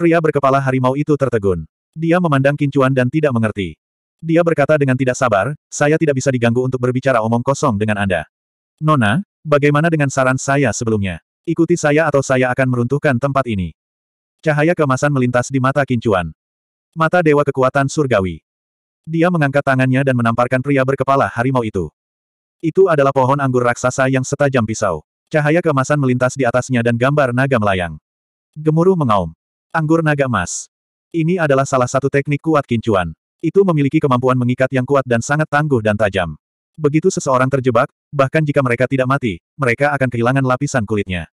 Pria berkepala harimau itu tertegun. Dia memandang Kincuan dan tidak mengerti. Dia berkata dengan tidak sabar, saya tidak bisa diganggu untuk berbicara omong kosong dengan Anda. Nona, bagaimana dengan saran saya sebelumnya? Ikuti saya atau saya akan meruntuhkan tempat ini. Cahaya kemasan melintas di mata Kincuan. Mata dewa kekuatan surgawi. Dia mengangkat tangannya dan menamparkan pria berkepala harimau itu. Itu adalah pohon anggur raksasa yang setajam pisau. Cahaya kemasan melintas di atasnya dan gambar naga melayang. Gemuruh mengaum. Anggur naga emas. Ini adalah salah satu teknik kuat kincuan. Itu memiliki kemampuan mengikat yang kuat dan sangat tangguh dan tajam. Begitu seseorang terjebak, bahkan jika mereka tidak mati, mereka akan kehilangan lapisan kulitnya.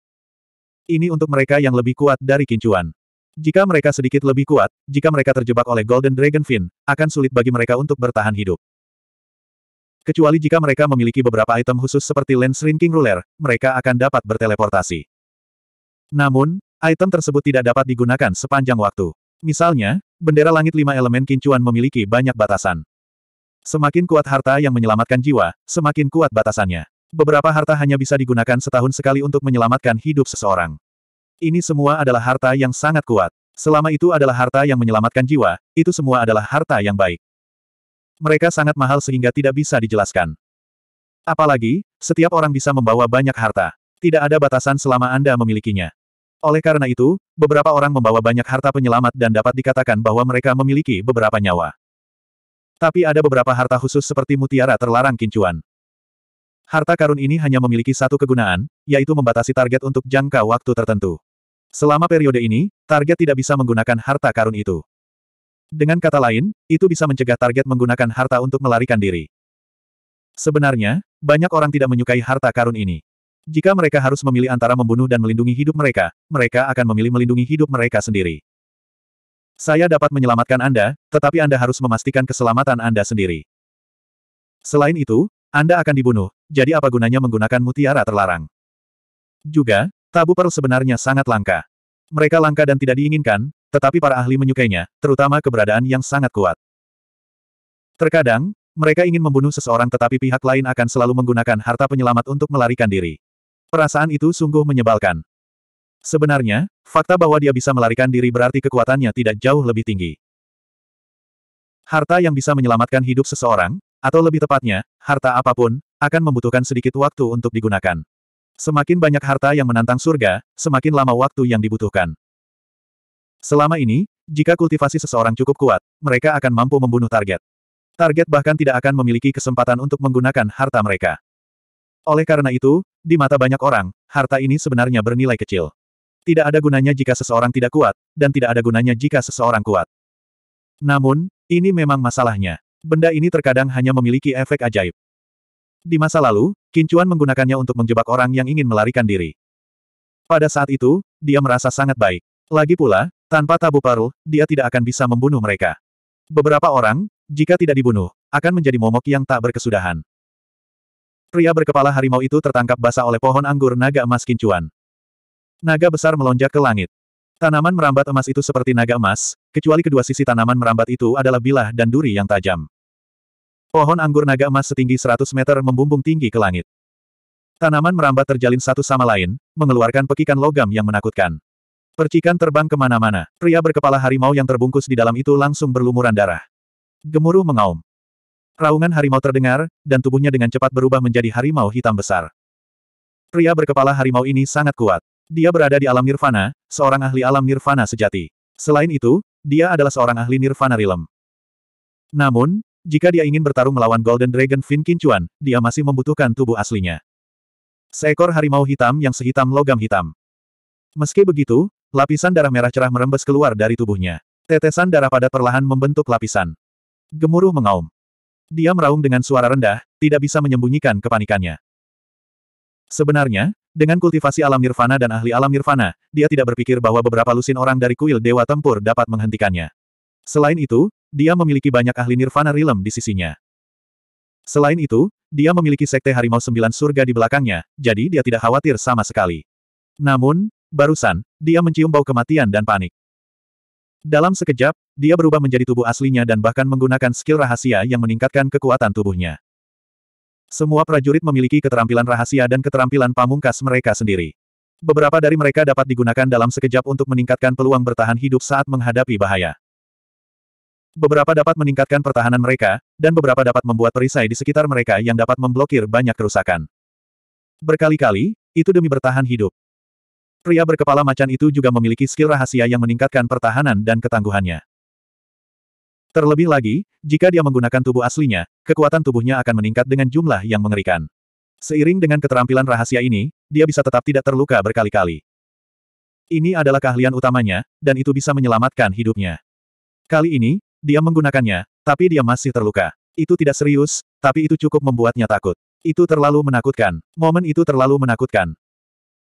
Ini untuk mereka yang lebih kuat dari kincuan. Jika mereka sedikit lebih kuat, jika mereka terjebak oleh Golden Dragon Fin, akan sulit bagi mereka untuk bertahan hidup. Kecuali jika mereka memiliki beberapa item khusus seperti Lens Ring King Ruler, mereka akan dapat berteleportasi. Namun, item tersebut tidak dapat digunakan sepanjang waktu. Misalnya, bendera langit lima elemen kincuan memiliki banyak batasan. Semakin kuat harta yang menyelamatkan jiwa, semakin kuat batasannya. Beberapa harta hanya bisa digunakan setahun sekali untuk menyelamatkan hidup seseorang. Ini semua adalah harta yang sangat kuat. Selama itu adalah harta yang menyelamatkan jiwa, itu semua adalah harta yang baik. Mereka sangat mahal sehingga tidak bisa dijelaskan. Apalagi, setiap orang bisa membawa banyak harta. Tidak ada batasan selama Anda memilikinya. Oleh karena itu, beberapa orang membawa banyak harta penyelamat dan dapat dikatakan bahwa mereka memiliki beberapa nyawa. Tapi ada beberapa harta khusus seperti mutiara terlarang kincuan. Harta karun ini hanya memiliki satu kegunaan, yaitu membatasi target untuk jangka waktu tertentu. Selama periode ini, target tidak bisa menggunakan harta karun itu. Dengan kata lain, itu bisa mencegah target menggunakan harta untuk melarikan diri. Sebenarnya, banyak orang tidak menyukai harta karun ini. Jika mereka harus memilih antara membunuh dan melindungi hidup mereka, mereka akan memilih melindungi hidup mereka sendiri. Saya dapat menyelamatkan Anda, tetapi Anda harus memastikan keselamatan Anda sendiri. Selain itu, Anda akan dibunuh, jadi apa gunanya menggunakan mutiara terlarang? Juga, tabu perl sebenarnya sangat langka. Mereka langka dan tidak diinginkan, tetapi para ahli menyukainya, terutama keberadaan yang sangat kuat. Terkadang, mereka ingin membunuh seseorang tetapi pihak lain akan selalu menggunakan harta penyelamat untuk melarikan diri. Perasaan itu sungguh menyebalkan. Sebenarnya, fakta bahwa dia bisa melarikan diri berarti kekuatannya tidak jauh lebih tinggi. Harta yang bisa menyelamatkan hidup seseorang, atau lebih tepatnya, harta apapun, akan membutuhkan sedikit waktu untuk digunakan. Semakin banyak harta yang menantang surga, semakin lama waktu yang dibutuhkan. Selama ini, jika kultivasi seseorang cukup kuat, mereka akan mampu membunuh target. Target bahkan tidak akan memiliki kesempatan untuk menggunakan harta mereka. Oleh karena itu, di mata banyak orang, harta ini sebenarnya bernilai kecil. Tidak ada gunanya jika seseorang tidak kuat, dan tidak ada gunanya jika seseorang kuat. Namun, ini memang masalahnya. Benda ini terkadang hanya memiliki efek ajaib. Di masa lalu, Kincuan menggunakannya untuk menjebak orang yang ingin melarikan diri. Pada saat itu, dia merasa sangat baik. Lagi pula, tanpa tabu parul, dia tidak akan bisa membunuh mereka. Beberapa orang, jika tidak dibunuh, akan menjadi momok yang tak berkesudahan. Pria berkepala harimau itu tertangkap basah oleh pohon anggur naga emas kincuan. Naga besar melonjak ke langit. Tanaman merambat emas itu seperti naga emas, kecuali kedua sisi tanaman merambat itu adalah bilah dan duri yang tajam. Pohon anggur naga emas setinggi 100 meter membumbung tinggi ke langit. Tanaman merambat terjalin satu sama lain, mengeluarkan pekikan logam yang menakutkan. Percikan terbang kemana-mana, pria berkepala harimau yang terbungkus di dalam itu langsung berlumuran darah. Gemuruh mengaum, Raungan harimau terdengar, dan tubuhnya dengan cepat berubah menjadi harimau hitam besar. Pria berkepala harimau ini sangat kuat. Dia berada di alam nirvana, seorang ahli alam nirvana sejati. Selain itu, dia adalah seorang ahli nirvana rilem. Namun, jika dia ingin bertarung melawan Golden Dragon Fin Kincuan, dia masih membutuhkan tubuh aslinya. Seekor harimau hitam yang sehitam logam hitam. Meski begitu, lapisan darah merah cerah merembes keluar dari tubuhnya. Tetesan darah padat perlahan membentuk lapisan. Gemuruh mengaum. Dia meraung dengan suara rendah, tidak bisa menyembunyikan kepanikannya. Sebenarnya, dengan kultivasi alam nirvana dan ahli alam nirvana, dia tidak berpikir bahwa beberapa lusin orang dari kuil Dewa Tempur dapat menghentikannya. Selain itu, dia memiliki banyak ahli nirvana rilem di sisinya. Selain itu, dia memiliki sekte harimau sembilan surga di belakangnya, jadi dia tidak khawatir sama sekali. Namun, barusan, dia mencium bau kematian dan panik. Dalam sekejap, dia berubah menjadi tubuh aslinya dan bahkan menggunakan skill rahasia yang meningkatkan kekuatan tubuhnya. Semua prajurit memiliki keterampilan rahasia dan keterampilan pamungkas mereka sendiri. Beberapa dari mereka dapat digunakan dalam sekejap untuk meningkatkan peluang bertahan hidup saat menghadapi bahaya. Beberapa dapat meningkatkan pertahanan mereka, dan beberapa dapat membuat perisai di sekitar mereka yang dapat memblokir banyak kerusakan. Berkali-kali, itu demi bertahan hidup. Pria berkepala macan itu juga memiliki skill rahasia yang meningkatkan pertahanan dan ketangguhannya. Terlebih lagi, jika dia menggunakan tubuh aslinya, kekuatan tubuhnya akan meningkat dengan jumlah yang mengerikan. Seiring dengan keterampilan rahasia ini, dia bisa tetap tidak terluka berkali-kali. Ini adalah keahlian utamanya, dan itu bisa menyelamatkan hidupnya. Kali ini, dia menggunakannya, tapi dia masih terluka. Itu tidak serius, tapi itu cukup membuatnya takut. Itu terlalu menakutkan. Momen itu terlalu menakutkan.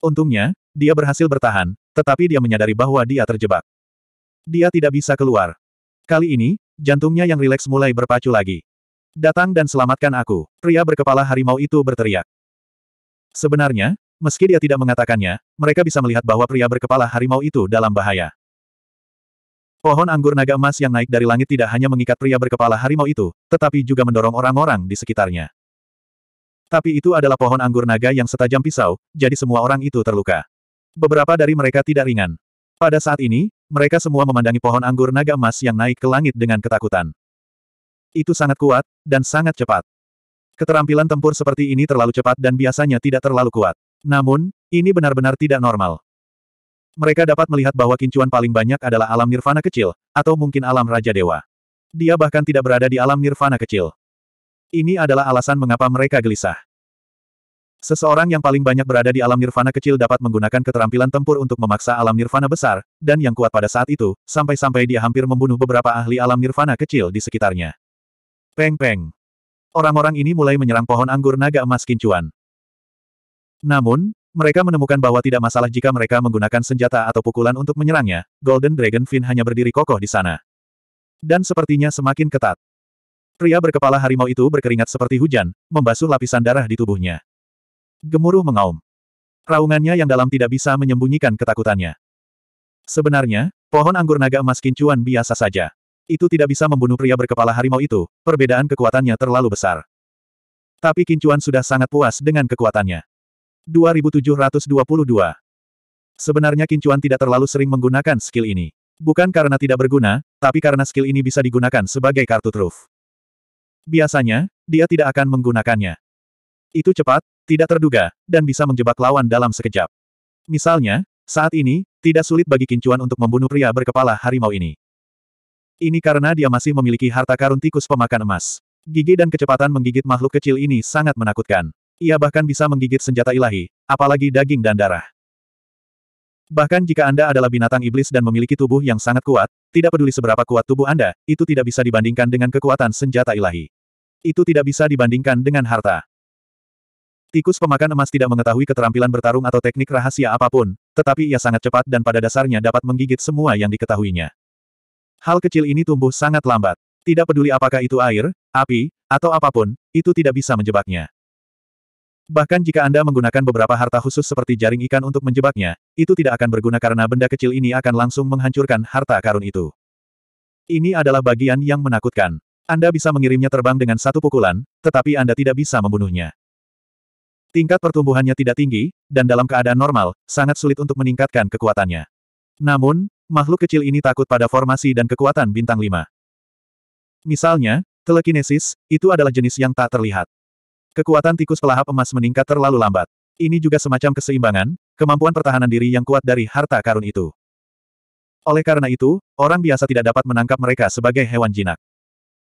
Untungnya, dia berhasil bertahan, tetapi dia menyadari bahwa dia terjebak. Dia tidak bisa keluar. Kali ini, jantungnya yang rileks mulai berpacu lagi. Datang dan selamatkan aku, pria berkepala harimau itu berteriak. Sebenarnya, meski dia tidak mengatakannya, mereka bisa melihat bahwa pria berkepala harimau itu dalam bahaya. Pohon anggur naga emas yang naik dari langit tidak hanya mengikat pria berkepala harimau itu, tetapi juga mendorong orang-orang di sekitarnya. Tapi itu adalah pohon anggur naga yang setajam pisau, jadi semua orang itu terluka. Beberapa dari mereka tidak ringan. Pada saat ini, mereka semua memandangi pohon anggur naga emas yang naik ke langit dengan ketakutan. Itu sangat kuat, dan sangat cepat. Keterampilan tempur seperti ini terlalu cepat dan biasanya tidak terlalu kuat. Namun, ini benar-benar tidak normal. Mereka dapat melihat bahwa kincuan paling banyak adalah alam nirvana kecil, atau mungkin alam Raja Dewa. Dia bahkan tidak berada di alam nirvana kecil. Ini adalah alasan mengapa mereka gelisah. Seseorang yang paling banyak berada di alam nirvana kecil dapat menggunakan keterampilan tempur untuk memaksa alam nirvana besar, dan yang kuat pada saat itu, sampai-sampai dia hampir membunuh beberapa ahli alam nirvana kecil di sekitarnya. Peng-peng. Orang-orang ini mulai menyerang pohon anggur naga emas kincuan. Namun, mereka menemukan bahwa tidak masalah jika mereka menggunakan senjata atau pukulan untuk menyerangnya, Golden Dragon Fin hanya berdiri kokoh di sana. Dan sepertinya semakin ketat. Pria berkepala harimau itu berkeringat seperti hujan, membasuh lapisan darah di tubuhnya. Gemuruh mengaum. Raungannya yang dalam tidak bisa menyembunyikan ketakutannya. Sebenarnya, pohon anggur naga emas kincuan biasa saja. Itu tidak bisa membunuh pria berkepala harimau itu, perbedaan kekuatannya terlalu besar. Tapi kincuan sudah sangat puas dengan kekuatannya. 2722 Sebenarnya kincuan tidak terlalu sering menggunakan skill ini. Bukan karena tidak berguna, tapi karena skill ini bisa digunakan sebagai kartu truf. Biasanya, dia tidak akan menggunakannya. Itu cepat, tidak terduga, dan bisa menjebak lawan dalam sekejap. Misalnya, saat ini, tidak sulit bagi Kincuan untuk membunuh pria berkepala harimau ini. Ini karena dia masih memiliki harta karun tikus pemakan emas. Gigi dan kecepatan menggigit makhluk kecil ini sangat menakutkan. Ia bahkan bisa menggigit senjata ilahi, apalagi daging dan darah. Bahkan jika Anda adalah binatang iblis dan memiliki tubuh yang sangat kuat, tidak peduli seberapa kuat tubuh Anda, itu tidak bisa dibandingkan dengan kekuatan senjata ilahi. Itu tidak bisa dibandingkan dengan harta. Tikus pemakan emas tidak mengetahui keterampilan bertarung atau teknik rahasia apapun, tetapi ia sangat cepat dan pada dasarnya dapat menggigit semua yang diketahuinya. Hal kecil ini tumbuh sangat lambat. Tidak peduli apakah itu air, api, atau apapun, itu tidak bisa menjebaknya. Bahkan jika Anda menggunakan beberapa harta khusus seperti jaring ikan untuk menjebaknya, itu tidak akan berguna karena benda kecil ini akan langsung menghancurkan harta karun itu. Ini adalah bagian yang menakutkan. Anda bisa mengirimnya terbang dengan satu pukulan, tetapi Anda tidak bisa membunuhnya. Tingkat pertumbuhannya tidak tinggi, dan dalam keadaan normal, sangat sulit untuk meningkatkan kekuatannya. Namun, makhluk kecil ini takut pada formasi dan kekuatan bintang 5. Misalnya, telekinesis, itu adalah jenis yang tak terlihat. Kekuatan tikus pelahap emas meningkat terlalu lambat. Ini juga semacam keseimbangan, kemampuan pertahanan diri yang kuat dari harta karun itu. Oleh karena itu, orang biasa tidak dapat menangkap mereka sebagai hewan jinak.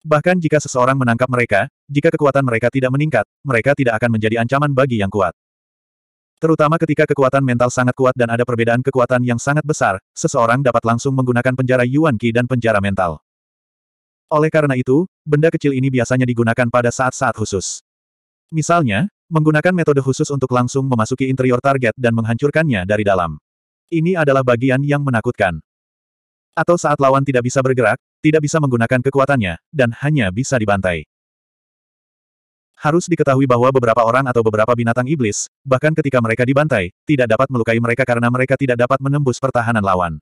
Bahkan jika seseorang menangkap mereka, jika kekuatan mereka tidak meningkat, mereka tidak akan menjadi ancaman bagi yang kuat. Terutama ketika kekuatan mental sangat kuat dan ada perbedaan kekuatan yang sangat besar, seseorang dapat langsung menggunakan penjara Yuan Qi dan penjara mental. Oleh karena itu, benda kecil ini biasanya digunakan pada saat-saat khusus. Misalnya, menggunakan metode khusus untuk langsung memasuki interior target dan menghancurkannya dari dalam. Ini adalah bagian yang menakutkan. Atau saat lawan tidak bisa bergerak, tidak bisa menggunakan kekuatannya, dan hanya bisa dibantai. Harus diketahui bahwa beberapa orang atau beberapa binatang iblis, bahkan ketika mereka dibantai, tidak dapat melukai mereka karena mereka tidak dapat menembus pertahanan lawan.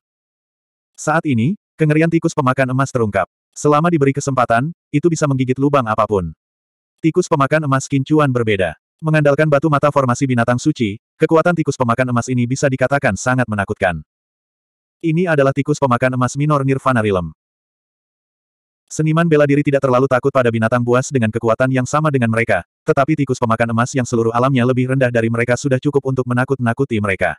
Saat ini, kengerian tikus pemakan emas terungkap. Selama diberi kesempatan, itu bisa menggigit lubang apapun. Tikus pemakan emas kincuan berbeda. Mengandalkan batu mata formasi binatang suci, kekuatan tikus pemakan emas ini bisa dikatakan sangat menakutkan. Ini adalah tikus pemakan emas minor Nirvana Rillem. Seniman bela diri tidak terlalu takut pada binatang buas dengan kekuatan yang sama dengan mereka, tetapi tikus pemakan emas yang seluruh alamnya lebih rendah dari mereka sudah cukup untuk menakut-nakuti mereka.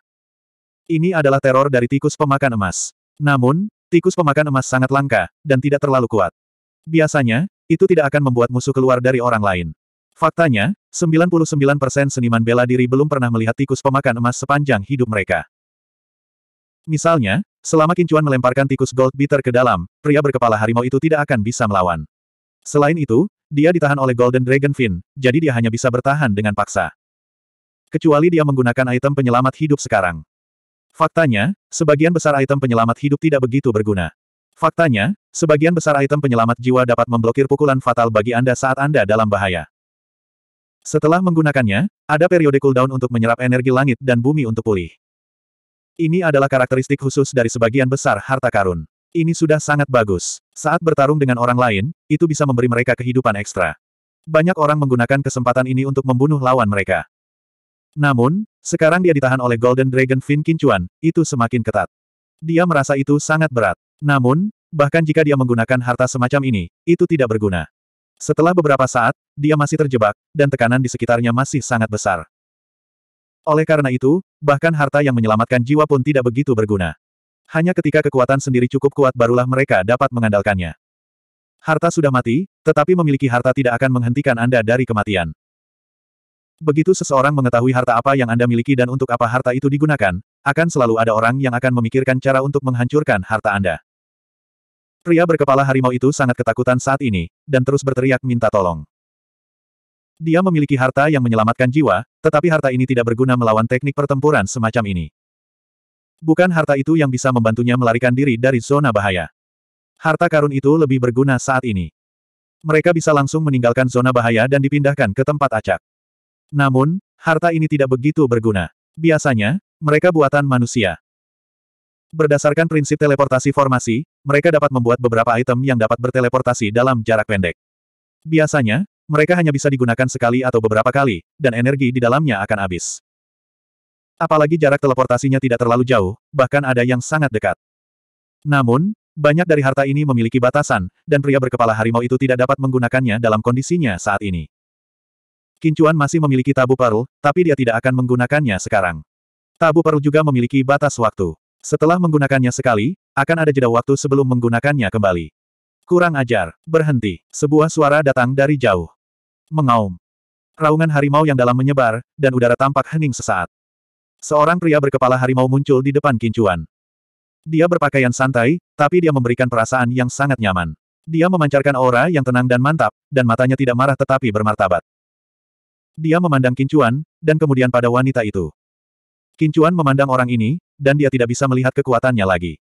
Ini adalah teror dari tikus pemakan emas. Namun, tikus pemakan emas sangat langka, dan tidak terlalu kuat. Biasanya, itu tidak akan membuat musuh keluar dari orang lain. Faktanya, 99% seniman bela diri belum pernah melihat tikus pemakan emas sepanjang hidup mereka. Misalnya, selama Kincuan melemparkan tikus gold beater ke dalam, pria berkepala harimau itu tidak akan bisa melawan. Selain itu, dia ditahan oleh Golden Dragon Fin, jadi dia hanya bisa bertahan dengan paksa. Kecuali dia menggunakan item penyelamat hidup sekarang. Faktanya, sebagian besar item penyelamat hidup tidak begitu berguna. Faktanya, sebagian besar item penyelamat jiwa dapat memblokir pukulan fatal bagi Anda saat Anda dalam bahaya. Setelah menggunakannya, ada periode cooldown untuk menyerap energi langit dan bumi untuk pulih. Ini adalah karakteristik khusus dari sebagian besar harta karun. Ini sudah sangat bagus. Saat bertarung dengan orang lain, itu bisa memberi mereka kehidupan ekstra. Banyak orang menggunakan kesempatan ini untuk membunuh lawan mereka. Namun, sekarang dia ditahan oleh Golden Dragon Fin Kincuan, itu semakin ketat. Dia merasa itu sangat berat. Namun, bahkan jika dia menggunakan harta semacam ini, itu tidak berguna. Setelah beberapa saat, dia masih terjebak, dan tekanan di sekitarnya masih sangat besar. Oleh karena itu, bahkan harta yang menyelamatkan jiwa pun tidak begitu berguna. Hanya ketika kekuatan sendiri cukup kuat barulah mereka dapat mengandalkannya. Harta sudah mati, tetapi memiliki harta tidak akan menghentikan Anda dari kematian. Begitu seseorang mengetahui harta apa yang Anda miliki dan untuk apa harta itu digunakan, akan selalu ada orang yang akan memikirkan cara untuk menghancurkan harta Anda. Pria berkepala harimau itu sangat ketakutan saat ini, dan terus berteriak minta tolong. Dia memiliki harta yang menyelamatkan jiwa, tetapi harta ini tidak berguna melawan teknik pertempuran semacam ini. Bukan harta itu yang bisa membantunya melarikan diri dari zona bahaya. Harta karun itu lebih berguna saat ini. Mereka bisa langsung meninggalkan zona bahaya dan dipindahkan ke tempat acak. Namun, harta ini tidak begitu berguna. Biasanya, mereka buatan manusia. Berdasarkan prinsip teleportasi formasi, mereka dapat membuat beberapa item yang dapat berteleportasi dalam jarak pendek. Biasanya, mereka hanya bisa digunakan sekali atau beberapa kali, dan energi di dalamnya akan habis. Apalagi jarak teleportasinya tidak terlalu jauh, bahkan ada yang sangat dekat. Namun, banyak dari harta ini memiliki batasan, dan pria berkepala harimau itu tidak dapat menggunakannya dalam kondisinya saat ini. Kincuan masih memiliki tabu perl, tapi dia tidak akan menggunakannya sekarang. Tabu perl juga memiliki batas waktu. Setelah menggunakannya sekali, akan ada jeda waktu sebelum menggunakannya kembali. Kurang ajar, berhenti. Sebuah suara datang dari jauh. Mengaum. Raungan harimau yang dalam menyebar, dan udara tampak hening sesaat. Seorang pria berkepala harimau muncul di depan kincuan. Dia berpakaian santai, tapi dia memberikan perasaan yang sangat nyaman. Dia memancarkan aura yang tenang dan mantap, dan matanya tidak marah tetapi bermartabat. Dia memandang kincuan, dan kemudian pada wanita itu. Kincuan memandang orang ini, dan dia tidak bisa melihat kekuatannya lagi.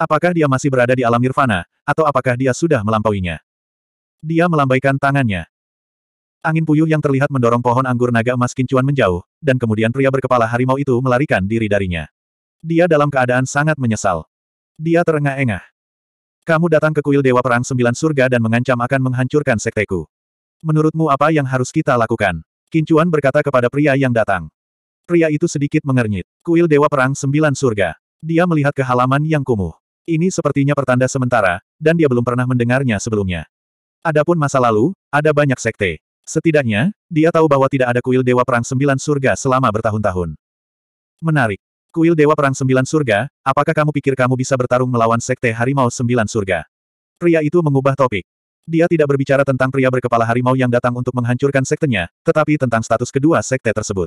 Apakah dia masih berada di alam nirvana, atau apakah dia sudah melampauinya? Dia melambaikan tangannya. Angin puyuh yang terlihat mendorong pohon anggur naga emas Kincuan menjauh, dan kemudian pria berkepala harimau itu melarikan diri darinya. Dia dalam keadaan sangat menyesal. Dia terengah-engah. Kamu datang ke kuil Dewa Perang Sembilan Surga dan mengancam akan menghancurkan sekteku. Menurutmu apa yang harus kita lakukan? Kincuan berkata kepada pria yang datang. Pria itu sedikit mengernyit. Kuil Dewa Perang Sembilan Surga. Dia melihat ke halaman yang kumuh. Ini sepertinya pertanda sementara, dan dia belum pernah mendengarnya sebelumnya. Adapun masa lalu, ada banyak sekte. Setidaknya, dia tahu bahwa tidak ada kuil Dewa Perang Sembilan Surga selama bertahun-tahun. Menarik. Kuil Dewa Perang Sembilan Surga, apakah kamu pikir kamu bisa bertarung melawan Sekte Harimau Sembilan Surga? Pria itu mengubah topik. Dia tidak berbicara tentang pria berkepala harimau yang datang untuk menghancurkan sektenya, tetapi tentang status kedua sekte tersebut.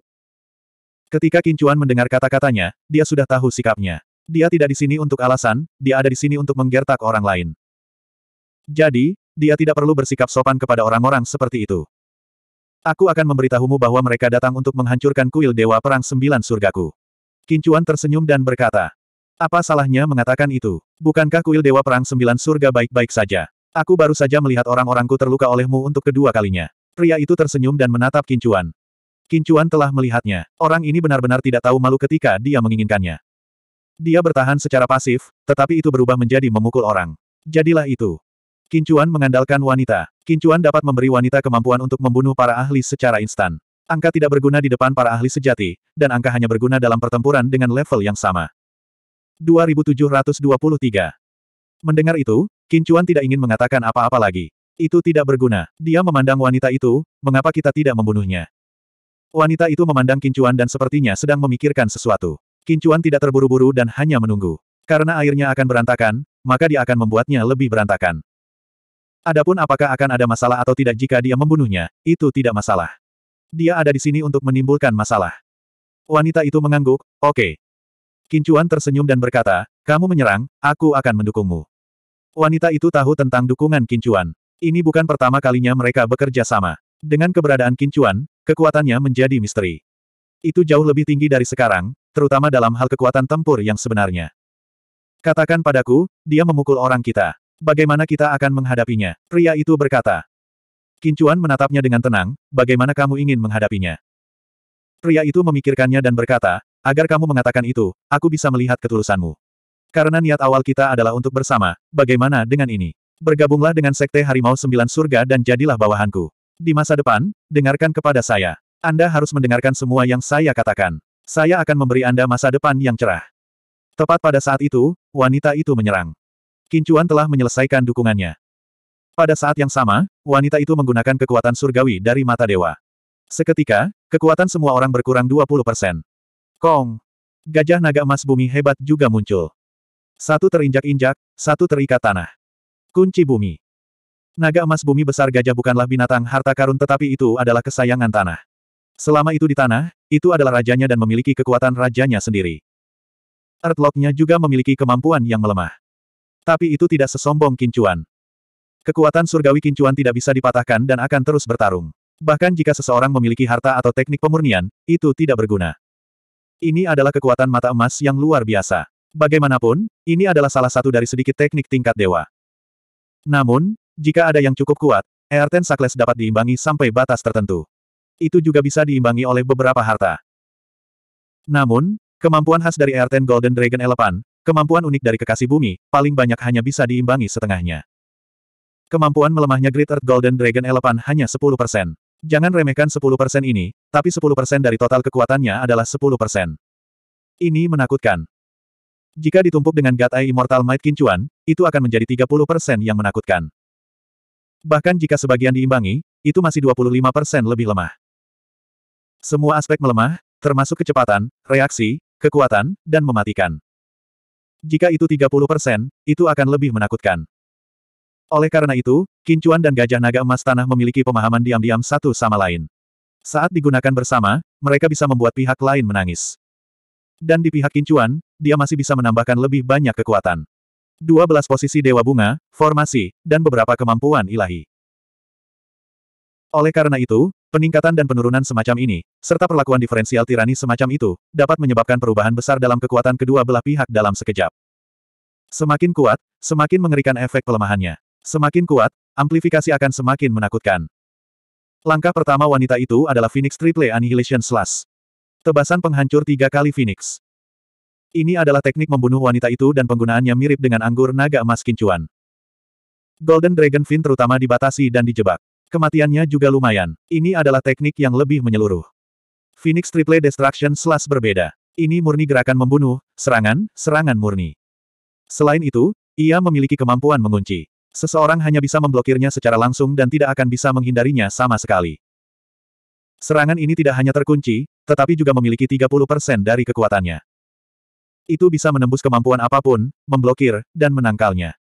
Ketika Kincuan mendengar kata-katanya, dia sudah tahu sikapnya. Dia tidak di sini untuk alasan, dia ada di sini untuk menggertak orang lain. Jadi, dia tidak perlu bersikap sopan kepada orang-orang seperti itu. Aku akan memberitahumu bahwa mereka datang untuk menghancurkan kuil Dewa Perang Sembilan Surgaku. Kincuan tersenyum dan berkata, apa salahnya mengatakan itu? Bukankah kuil Dewa Perang Sembilan Surga baik-baik saja? Aku baru saja melihat orang-orangku terluka olehmu untuk kedua kalinya. Pria itu tersenyum dan menatap Kincuan. Kincuan telah melihatnya. Orang ini benar-benar tidak tahu malu ketika dia menginginkannya. Dia bertahan secara pasif, tetapi itu berubah menjadi memukul orang. Jadilah itu. Kincuan mengandalkan wanita. Kincuan dapat memberi wanita kemampuan untuk membunuh para ahli secara instan. Angka tidak berguna di depan para ahli sejati, dan angka hanya berguna dalam pertempuran dengan level yang sama. 2723 Mendengar itu, Kincuan tidak ingin mengatakan apa-apa lagi. Itu tidak berguna. Dia memandang wanita itu, mengapa kita tidak membunuhnya? Wanita itu memandang Kincuan dan sepertinya sedang memikirkan sesuatu. Kincuan tidak terburu-buru dan hanya menunggu. Karena airnya akan berantakan, maka dia akan membuatnya lebih berantakan. Adapun apakah akan ada masalah atau tidak jika dia membunuhnya, itu tidak masalah. Dia ada di sini untuk menimbulkan masalah. Wanita itu mengangguk, oke. Okay. Kincuan tersenyum dan berkata, kamu menyerang, aku akan mendukungmu. Wanita itu tahu tentang dukungan Kincuan. Ini bukan pertama kalinya mereka bekerja sama. Dengan keberadaan Kincuan, kekuatannya menjadi misteri. Itu jauh lebih tinggi dari sekarang, terutama dalam hal kekuatan tempur yang sebenarnya. Katakan padaku, dia memukul orang kita. Bagaimana kita akan menghadapinya? Pria itu berkata. Kincuan menatapnya dengan tenang, bagaimana kamu ingin menghadapinya? Pria itu memikirkannya dan berkata, agar kamu mengatakan itu, aku bisa melihat ketulusanmu. Karena niat awal kita adalah untuk bersama, bagaimana dengan ini? Bergabunglah dengan Sekte Harimau Sembilan Surga dan jadilah bawahanku. Di masa depan, dengarkan kepada saya. Anda harus mendengarkan semua yang saya katakan. Saya akan memberi Anda masa depan yang cerah. Tepat pada saat itu, wanita itu menyerang. Kincuan telah menyelesaikan dukungannya. Pada saat yang sama, wanita itu menggunakan kekuatan surgawi dari mata dewa. Seketika, kekuatan semua orang berkurang 20%. Kong! Gajah naga emas bumi hebat juga muncul. Satu terinjak-injak, satu terikat tanah. Kunci bumi. Naga emas bumi besar gajah bukanlah binatang harta karun tetapi itu adalah kesayangan tanah. Selama itu di tanah, itu adalah rajanya dan memiliki kekuatan rajanya sendiri. Earthlock-nya juga memiliki kemampuan yang melemah. Tapi itu tidak sesombong kincuan. Kekuatan surgawi kincuan tidak bisa dipatahkan dan akan terus bertarung. Bahkan jika seseorang memiliki harta atau teknik pemurnian, itu tidak berguna. Ini adalah kekuatan mata emas yang luar biasa. Bagaimanapun, ini adalah salah satu dari sedikit teknik tingkat dewa. Namun, jika ada yang cukup kuat, ten Sakles dapat diimbangi sampai batas tertentu. Itu juga bisa diimbangi oleh beberapa harta. Namun, kemampuan khas dari ten Golden Dragon Elephant, kemampuan unik dari kekasih bumi, paling banyak hanya bisa diimbangi setengahnya. Kemampuan melemahnya Great Earth Golden Dragon Elephant hanya 10%. Jangan remehkan 10% ini, tapi 10% dari total kekuatannya adalah 10%. Ini menakutkan. Jika ditumpuk dengan Gatai Eye Immortal Might Kincuan, itu akan menjadi 30% yang menakutkan. Bahkan jika sebagian diimbangi, itu masih 25% lebih lemah. Semua aspek melemah, termasuk kecepatan, reaksi, kekuatan, dan mematikan. Jika itu 30%, itu akan lebih menakutkan. Oleh karena itu, kincuan dan gajah naga emas tanah memiliki pemahaman diam-diam satu sama lain. Saat digunakan bersama, mereka bisa membuat pihak lain menangis. Dan di pihak kincuan, dia masih bisa menambahkan lebih banyak kekuatan. 12 posisi Dewa Bunga, formasi, dan beberapa kemampuan ilahi. Oleh karena itu, peningkatan dan penurunan semacam ini, serta perlakuan diferensial tirani semacam itu, dapat menyebabkan perubahan besar dalam kekuatan kedua belah pihak dalam sekejap. Semakin kuat, semakin mengerikan efek pelemahannya. Semakin kuat, amplifikasi akan semakin menakutkan. Langkah pertama wanita itu adalah Phoenix Triple Annihilation Slash. Tebasan penghancur tiga kali Phoenix. Ini adalah teknik membunuh wanita itu dan penggunaannya mirip dengan anggur naga emas kincuan. Golden Dragon Fin terutama dibatasi dan dijebak. Kematiannya juga lumayan. Ini adalah teknik yang lebih menyeluruh. Phoenix Triple Destruction Slash berbeda. Ini murni gerakan membunuh, serangan, serangan murni. Selain itu, ia memiliki kemampuan mengunci. Seseorang hanya bisa memblokirnya secara langsung dan tidak akan bisa menghindarinya sama sekali. Serangan ini tidak hanya terkunci, tetapi juga memiliki 30% dari kekuatannya. Itu bisa menembus kemampuan apapun, memblokir, dan menangkalnya.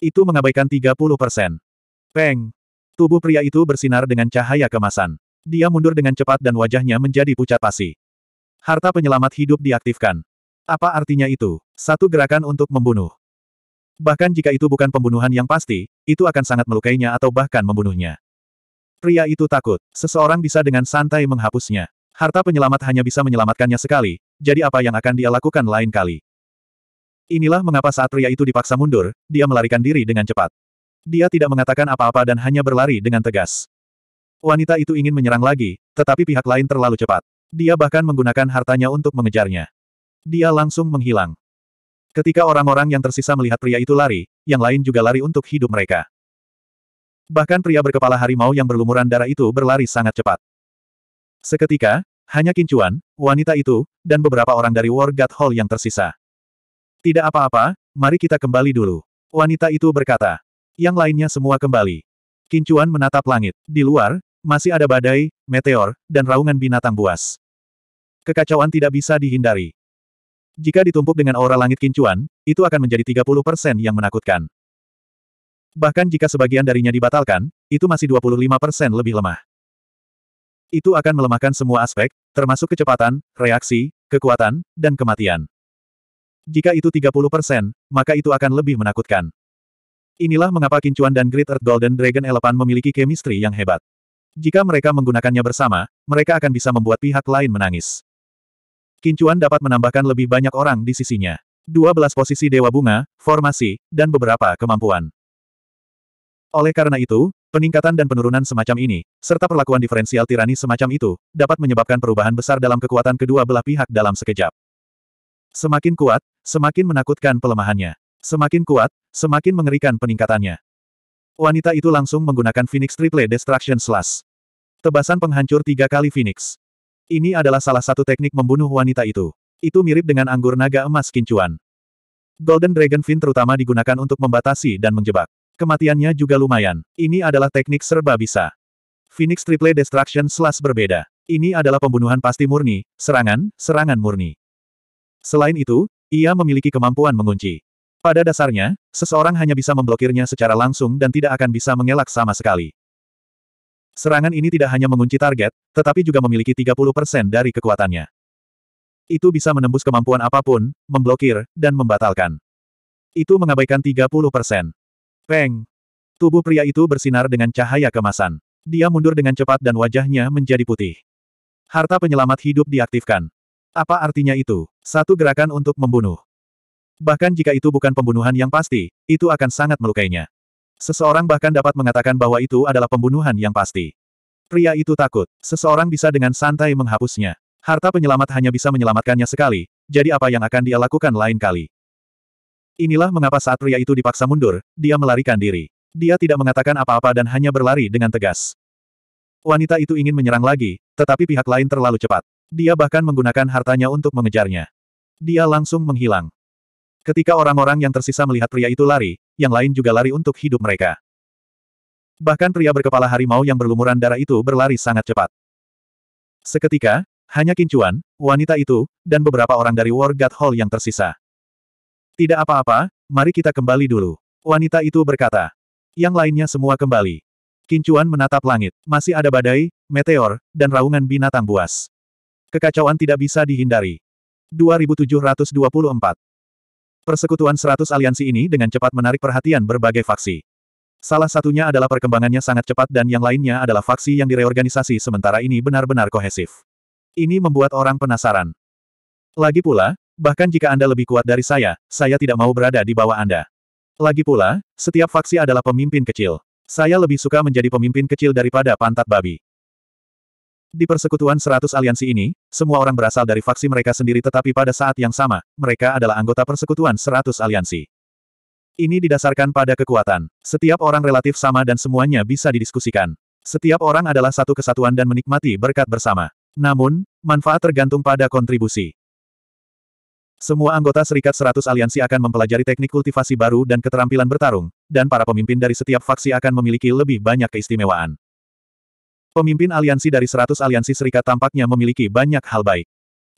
Itu mengabaikan 30 persen. Peng! Tubuh pria itu bersinar dengan cahaya kemasan. Dia mundur dengan cepat dan wajahnya menjadi pucat pasi. Harta penyelamat hidup diaktifkan. Apa artinya itu? Satu gerakan untuk membunuh. Bahkan jika itu bukan pembunuhan yang pasti, itu akan sangat melukainya atau bahkan membunuhnya. Pria itu takut, seseorang bisa dengan santai menghapusnya. Harta penyelamat hanya bisa menyelamatkannya sekali, jadi apa yang akan dia lakukan lain kali? Inilah mengapa saat pria itu dipaksa mundur, dia melarikan diri dengan cepat. Dia tidak mengatakan apa-apa dan hanya berlari dengan tegas. Wanita itu ingin menyerang lagi, tetapi pihak lain terlalu cepat. Dia bahkan menggunakan hartanya untuk mengejarnya. Dia langsung menghilang. Ketika orang-orang yang tersisa melihat pria itu lari, yang lain juga lari untuk hidup mereka. Bahkan pria berkepala harimau yang berlumuran darah itu berlari sangat cepat. Seketika, hanya Kincuan, wanita itu, dan beberapa orang dari War God Hall yang tersisa. Tidak apa-apa, mari kita kembali dulu. Wanita itu berkata. Yang lainnya semua kembali. Kincuan menatap langit. Di luar, masih ada badai, meteor, dan raungan binatang buas. Kekacauan tidak bisa dihindari. Jika ditumpuk dengan aura langit Kincuan, itu akan menjadi 30% yang menakutkan. Bahkan jika sebagian darinya dibatalkan, itu masih 25% lebih lemah. Itu akan melemahkan semua aspek, termasuk kecepatan, reaksi, kekuatan, dan kematian. Jika itu 30%, maka itu akan lebih menakutkan. Inilah mengapa Kincuan dan Great Earth Golden Dragon Elephant memiliki chemistry yang hebat. Jika mereka menggunakannya bersama, mereka akan bisa membuat pihak lain menangis. Kincuan dapat menambahkan lebih banyak orang di sisinya. 12 posisi Dewa Bunga, formasi, dan beberapa kemampuan. Oleh karena itu, Peningkatan dan penurunan semacam ini, serta perlakuan diferensial tirani semacam itu, dapat menyebabkan perubahan besar dalam kekuatan kedua belah pihak dalam sekejap. Semakin kuat, semakin menakutkan pelemahannya. Semakin kuat, semakin mengerikan peningkatannya. Wanita itu langsung menggunakan Phoenix Triple Destruction Slash. Tebasan penghancur tiga kali Phoenix. Ini adalah salah satu teknik membunuh wanita itu. Itu mirip dengan anggur naga emas kincuan. Golden Dragon Fin terutama digunakan untuk membatasi dan menjebak. Kematiannya juga lumayan. Ini adalah teknik serba bisa. Phoenix Triple Destruction Slash berbeda. Ini adalah pembunuhan pasti murni, serangan, serangan murni. Selain itu, ia memiliki kemampuan mengunci. Pada dasarnya, seseorang hanya bisa memblokirnya secara langsung dan tidak akan bisa mengelak sama sekali. Serangan ini tidak hanya mengunci target, tetapi juga memiliki 30% dari kekuatannya. Itu bisa menembus kemampuan apapun, memblokir, dan membatalkan. Itu mengabaikan 30%. Peng! Tubuh pria itu bersinar dengan cahaya kemasan. Dia mundur dengan cepat dan wajahnya menjadi putih. Harta penyelamat hidup diaktifkan. Apa artinya itu? Satu gerakan untuk membunuh. Bahkan jika itu bukan pembunuhan yang pasti, itu akan sangat melukainya. Seseorang bahkan dapat mengatakan bahwa itu adalah pembunuhan yang pasti. Pria itu takut. Seseorang bisa dengan santai menghapusnya. Harta penyelamat hanya bisa menyelamatkannya sekali, jadi apa yang akan dia lakukan lain kali? Inilah mengapa saat pria itu dipaksa mundur, dia melarikan diri. Dia tidak mengatakan apa-apa dan hanya berlari dengan tegas. Wanita itu ingin menyerang lagi, tetapi pihak lain terlalu cepat. Dia bahkan menggunakan hartanya untuk mengejarnya. Dia langsung menghilang. Ketika orang-orang yang tersisa melihat pria itu lari, yang lain juga lari untuk hidup mereka. Bahkan pria berkepala harimau yang berlumuran darah itu berlari sangat cepat. Seketika, hanya Kincuan, wanita itu, dan beberapa orang dari War God Hall yang tersisa. Tidak apa-apa, mari kita kembali dulu. Wanita itu berkata. Yang lainnya semua kembali. Kincuan menatap langit. Masih ada badai, meteor, dan raungan binatang buas. Kekacauan tidak bisa dihindari. 2724 Persekutuan 100 aliansi ini dengan cepat menarik perhatian berbagai faksi. Salah satunya adalah perkembangannya sangat cepat dan yang lainnya adalah faksi yang direorganisasi sementara ini benar-benar kohesif. Ini membuat orang penasaran. Lagi pula, Bahkan jika Anda lebih kuat dari saya, saya tidak mau berada di bawah Anda. Lagi pula, setiap faksi adalah pemimpin kecil. Saya lebih suka menjadi pemimpin kecil daripada pantat babi. Di persekutuan seratus aliansi ini, semua orang berasal dari faksi mereka sendiri tetapi pada saat yang sama, mereka adalah anggota persekutuan seratus aliansi. Ini didasarkan pada kekuatan. Setiap orang relatif sama dan semuanya bisa didiskusikan. Setiap orang adalah satu kesatuan dan menikmati berkat bersama. Namun, manfaat tergantung pada kontribusi. Semua anggota Serikat 100 Aliansi akan mempelajari teknik kultivasi baru dan keterampilan bertarung, dan para pemimpin dari setiap faksi akan memiliki lebih banyak keistimewaan. Pemimpin aliansi dari 100 aliansi serikat tampaknya memiliki banyak hal baik.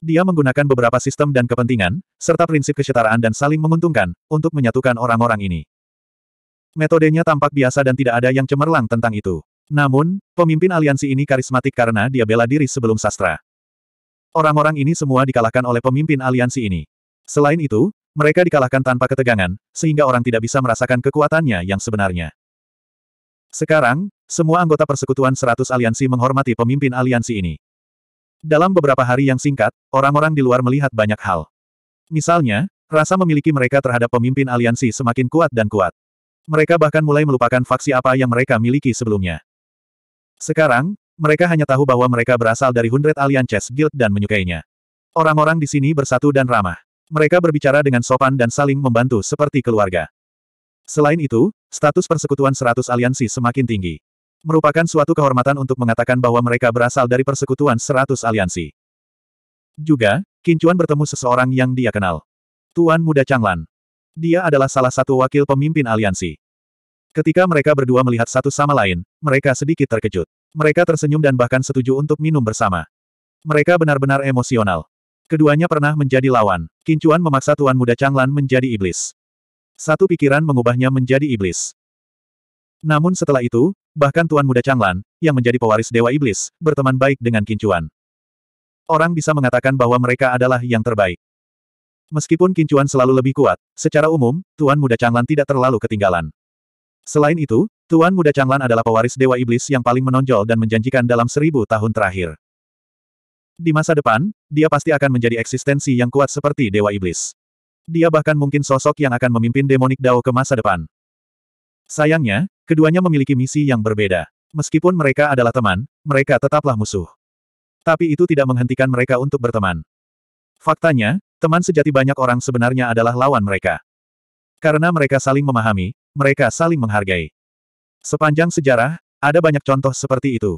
Dia menggunakan beberapa sistem dan kepentingan, serta prinsip kesetaraan dan saling menguntungkan, untuk menyatukan orang-orang ini. Metodenya tampak biasa dan tidak ada yang cemerlang tentang itu. Namun, pemimpin aliansi ini karismatik karena dia bela diri sebelum sastra. Orang-orang ini semua dikalahkan oleh pemimpin aliansi ini. Selain itu, mereka dikalahkan tanpa ketegangan, sehingga orang tidak bisa merasakan kekuatannya yang sebenarnya. Sekarang, semua anggota persekutuan 100 aliansi menghormati pemimpin aliansi ini. Dalam beberapa hari yang singkat, orang-orang di luar melihat banyak hal. Misalnya, rasa memiliki mereka terhadap pemimpin aliansi semakin kuat dan kuat. Mereka bahkan mulai melupakan faksi apa yang mereka miliki sebelumnya. Sekarang, mereka hanya tahu bahwa mereka berasal dari Hundred Alliances Guild dan menyukainya. Orang-orang di sini bersatu dan ramah. Mereka berbicara dengan sopan dan saling membantu seperti keluarga. Selain itu, status persekutuan seratus aliansi semakin tinggi. Merupakan suatu kehormatan untuk mengatakan bahwa mereka berasal dari persekutuan seratus aliansi. Juga, Kincuan bertemu seseorang yang dia kenal. Tuan Muda Changlan. Dia adalah salah satu wakil pemimpin aliansi. Ketika mereka berdua melihat satu sama lain, mereka sedikit terkejut. Mereka tersenyum dan bahkan setuju untuk minum bersama. Mereka benar-benar emosional. Keduanya pernah menjadi lawan. Kincuan memaksa Tuan Muda Changlan menjadi iblis. Satu pikiran mengubahnya menjadi iblis. Namun setelah itu, bahkan Tuan Muda Changlan, yang menjadi pewaris Dewa Iblis, berteman baik dengan Kincuan. Orang bisa mengatakan bahwa mereka adalah yang terbaik. Meskipun Kincuan selalu lebih kuat, secara umum, Tuan Muda Changlan tidak terlalu ketinggalan. Selain itu, Tuan Muda Changlan adalah pewaris Dewa Iblis yang paling menonjol dan menjanjikan dalam seribu tahun terakhir. Di masa depan, dia pasti akan menjadi eksistensi yang kuat seperti Dewa Iblis. Dia bahkan mungkin sosok yang akan memimpin demonik Dao ke masa depan. Sayangnya, keduanya memiliki misi yang berbeda. Meskipun mereka adalah teman, mereka tetaplah musuh. Tapi itu tidak menghentikan mereka untuk berteman. Faktanya, teman sejati banyak orang sebenarnya adalah lawan mereka. Karena mereka saling memahami, mereka saling menghargai. Sepanjang sejarah, ada banyak contoh seperti itu.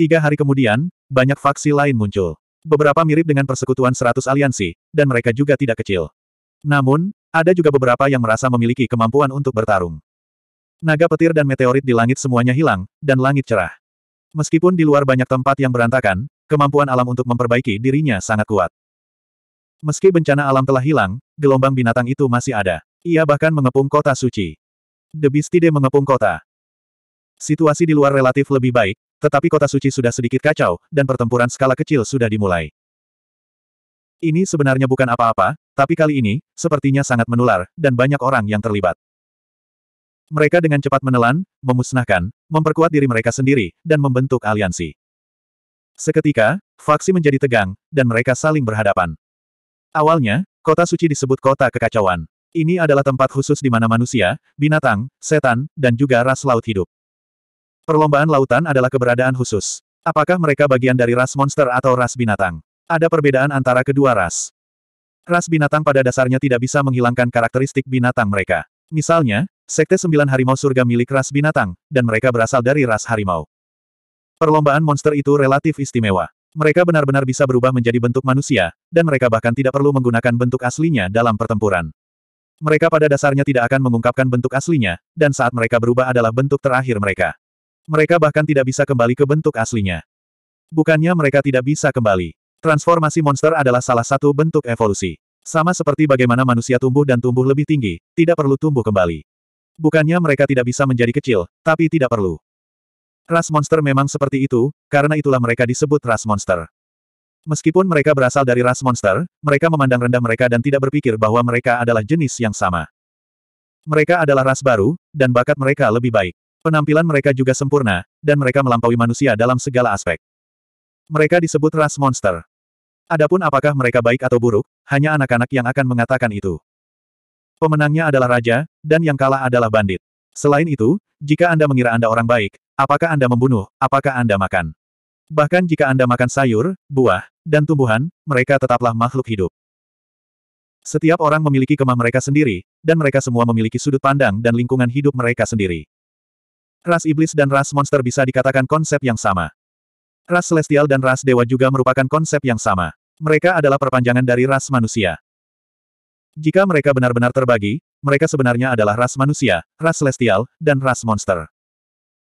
Tiga hari kemudian, banyak faksi lain muncul. Beberapa mirip dengan persekutuan seratus aliansi, dan mereka juga tidak kecil. Namun, ada juga beberapa yang merasa memiliki kemampuan untuk bertarung. Naga petir dan meteorit di langit semuanya hilang, dan langit cerah. Meskipun di luar banyak tempat yang berantakan, kemampuan alam untuk memperbaiki dirinya sangat kuat. Meski bencana alam telah hilang, gelombang binatang itu masih ada. Ia bahkan mengepung kota suci. The tidak mengepung kota. Situasi di luar relatif lebih baik, tetapi kota suci sudah sedikit kacau, dan pertempuran skala kecil sudah dimulai. Ini sebenarnya bukan apa-apa, tapi kali ini, sepertinya sangat menular, dan banyak orang yang terlibat. Mereka dengan cepat menelan, memusnahkan, memperkuat diri mereka sendiri, dan membentuk aliansi. Seketika, faksi menjadi tegang, dan mereka saling berhadapan. Awalnya, kota suci disebut kota kekacauan. Ini adalah tempat khusus di mana manusia, binatang, setan, dan juga ras laut hidup. Perlombaan lautan adalah keberadaan khusus. Apakah mereka bagian dari ras monster atau ras binatang? Ada perbedaan antara kedua ras. Ras binatang pada dasarnya tidak bisa menghilangkan karakteristik binatang mereka. Misalnya, sekte sembilan harimau surga milik ras binatang, dan mereka berasal dari ras harimau. Perlombaan monster itu relatif istimewa. Mereka benar-benar bisa berubah menjadi bentuk manusia, dan mereka bahkan tidak perlu menggunakan bentuk aslinya dalam pertempuran. Mereka pada dasarnya tidak akan mengungkapkan bentuk aslinya, dan saat mereka berubah adalah bentuk terakhir mereka. Mereka bahkan tidak bisa kembali ke bentuk aslinya. Bukannya mereka tidak bisa kembali. Transformasi monster adalah salah satu bentuk evolusi. Sama seperti bagaimana manusia tumbuh dan tumbuh lebih tinggi, tidak perlu tumbuh kembali. Bukannya mereka tidak bisa menjadi kecil, tapi tidak perlu. Ras monster memang seperti itu, karena itulah mereka disebut ras monster. Meskipun mereka berasal dari ras monster, mereka memandang rendah mereka dan tidak berpikir bahwa mereka adalah jenis yang sama. Mereka adalah ras baru, dan bakat mereka lebih baik. Penampilan mereka juga sempurna, dan mereka melampaui manusia dalam segala aspek. Mereka disebut ras monster. Adapun apakah mereka baik atau buruk, hanya anak-anak yang akan mengatakan itu. Pemenangnya adalah raja, dan yang kalah adalah bandit. Selain itu, jika Anda mengira Anda orang baik, apakah Anda membunuh, apakah Anda makan? Bahkan jika Anda makan sayur, buah, dan tumbuhan, mereka tetaplah makhluk hidup. Setiap orang memiliki kemah mereka sendiri, dan mereka semua memiliki sudut pandang dan lingkungan hidup mereka sendiri. Ras iblis dan ras monster bisa dikatakan konsep yang sama. Ras celestial dan ras dewa juga merupakan konsep yang sama. Mereka adalah perpanjangan dari ras manusia. Jika mereka benar-benar terbagi, mereka sebenarnya adalah ras manusia, ras celestial, dan ras monster.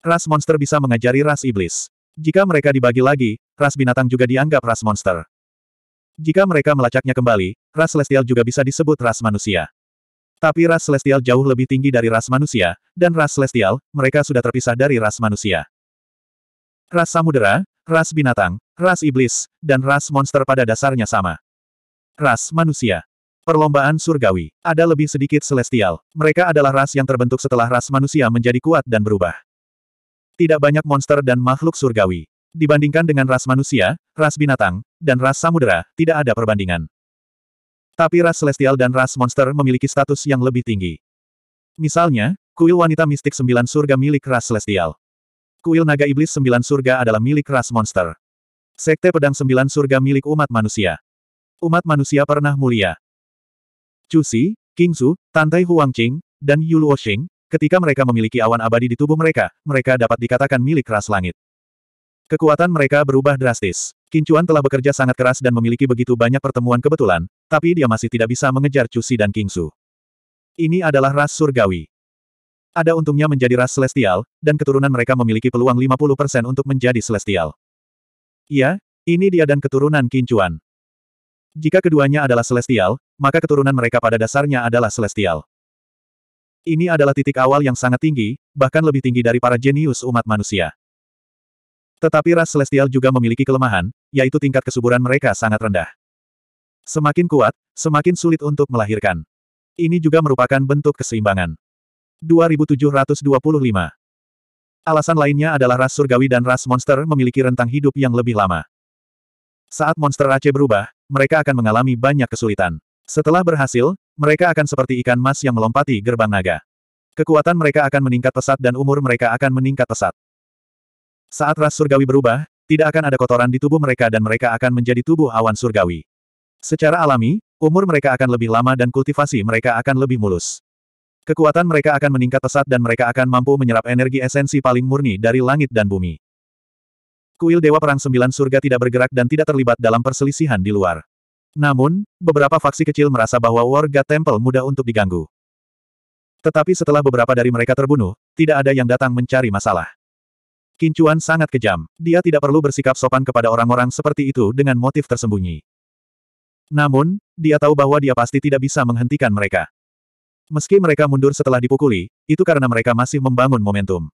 Ras monster bisa mengajari ras iblis. Jika mereka dibagi lagi, ras binatang juga dianggap ras monster. Jika mereka melacaknya kembali, ras celestial juga bisa disebut ras manusia. Tapi ras celestial jauh lebih tinggi dari ras manusia, dan ras celestial, mereka sudah terpisah dari ras manusia. Ras samudera, ras binatang, ras iblis, dan ras monster pada dasarnya sama. Ras manusia. Perlombaan surgawi. Ada lebih sedikit celestial. Mereka adalah ras yang terbentuk setelah ras manusia menjadi kuat dan berubah. Tidak banyak monster dan makhluk surgawi. Dibandingkan dengan ras manusia, ras binatang, dan ras samudera, tidak ada perbandingan. Tapi ras Celestial dan ras Monster memiliki status yang lebih tinggi. Misalnya, kuil wanita mistik sembilan surga milik ras Celestial. Kuil naga iblis sembilan surga adalah milik ras Monster. Sekte pedang sembilan surga milik umat manusia. Umat manusia pernah mulia. Chu King Su, Tantai Huangqing, dan Yu Luoxing, ketika mereka memiliki awan abadi di tubuh mereka, mereka dapat dikatakan milik ras langit. Kekuatan mereka berubah drastis. Kincuan telah bekerja sangat keras dan memiliki begitu banyak pertemuan kebetulan, tapi dia masih tidak bisa mengejar Cusi dan Kingsu. Ini adalah ras surgawi. Ada untungnya menjadi ras celestial, dan keturunan mereka memiliki peluang 50% untuk menjadi celestial. Ya, ini dia dan keturunan Kincuan. Jika keduanya adalah celestial, maka keturunan mereka pada dasarnya adalah celestial. Ini adalah titik awal yang sangat tinggi, bahkan lebih tinggi dari para jenius umat manusia. Tetapi ras Celestial juga memiliki kelemahan, yaitu tingkat kesuburan mereka sangat rendah. Semakin kuat, semakin sulit untuk melahirkan. Ini juga merupakan bentuk keseimbangan. 2725 Alasan lainnya adalah ras surgawi dan ras monster memiliki rentang hidup yang lebih lama. Saat monster Aceh berubah, mereka akan mengalami banyak kesulitan. Setelah berhasil, mereka akan seperti ikan mas yang melompati gerbang naga. Kekuatan mereka akan meningkat pesat dan umur mereka akan meningkat pesat. Saat ras surgawi berubah, tidak akan ada kotoran di tubuh mereka dan mereka akan menjadi tubuh awan surgawi. Secara alami, umur mereka akan lebih lama dan kultivasi mereka akan lebih mulus. Kekuatan mereka akan meningkat pesat dan mereka akan mampu menyerap energi esensi paling murni dari langit dan bumi. Kuil Dewa Perang Sembilan Surga tidak bergerak dan tidak terlibat dalam perselisihan di luar. Namun, beberapa faksi kecil merasa bahwa warga Temple mudah untuk diganggu. Tetapi setelah beberapa dari mereka terbunuh, tidak ada yang datang mencari masalah. Kincuan sangat kejam. Dia tidak perlu bersikap sopan kepada orang-orang seperti itu dengan motif tersembunyi. Namun, dia tahu bahwa dia pasti tidak bisa menghentikan mereka. Meski mereka mundur setelah dipukuli, itu karena mereka masih membangun momentum.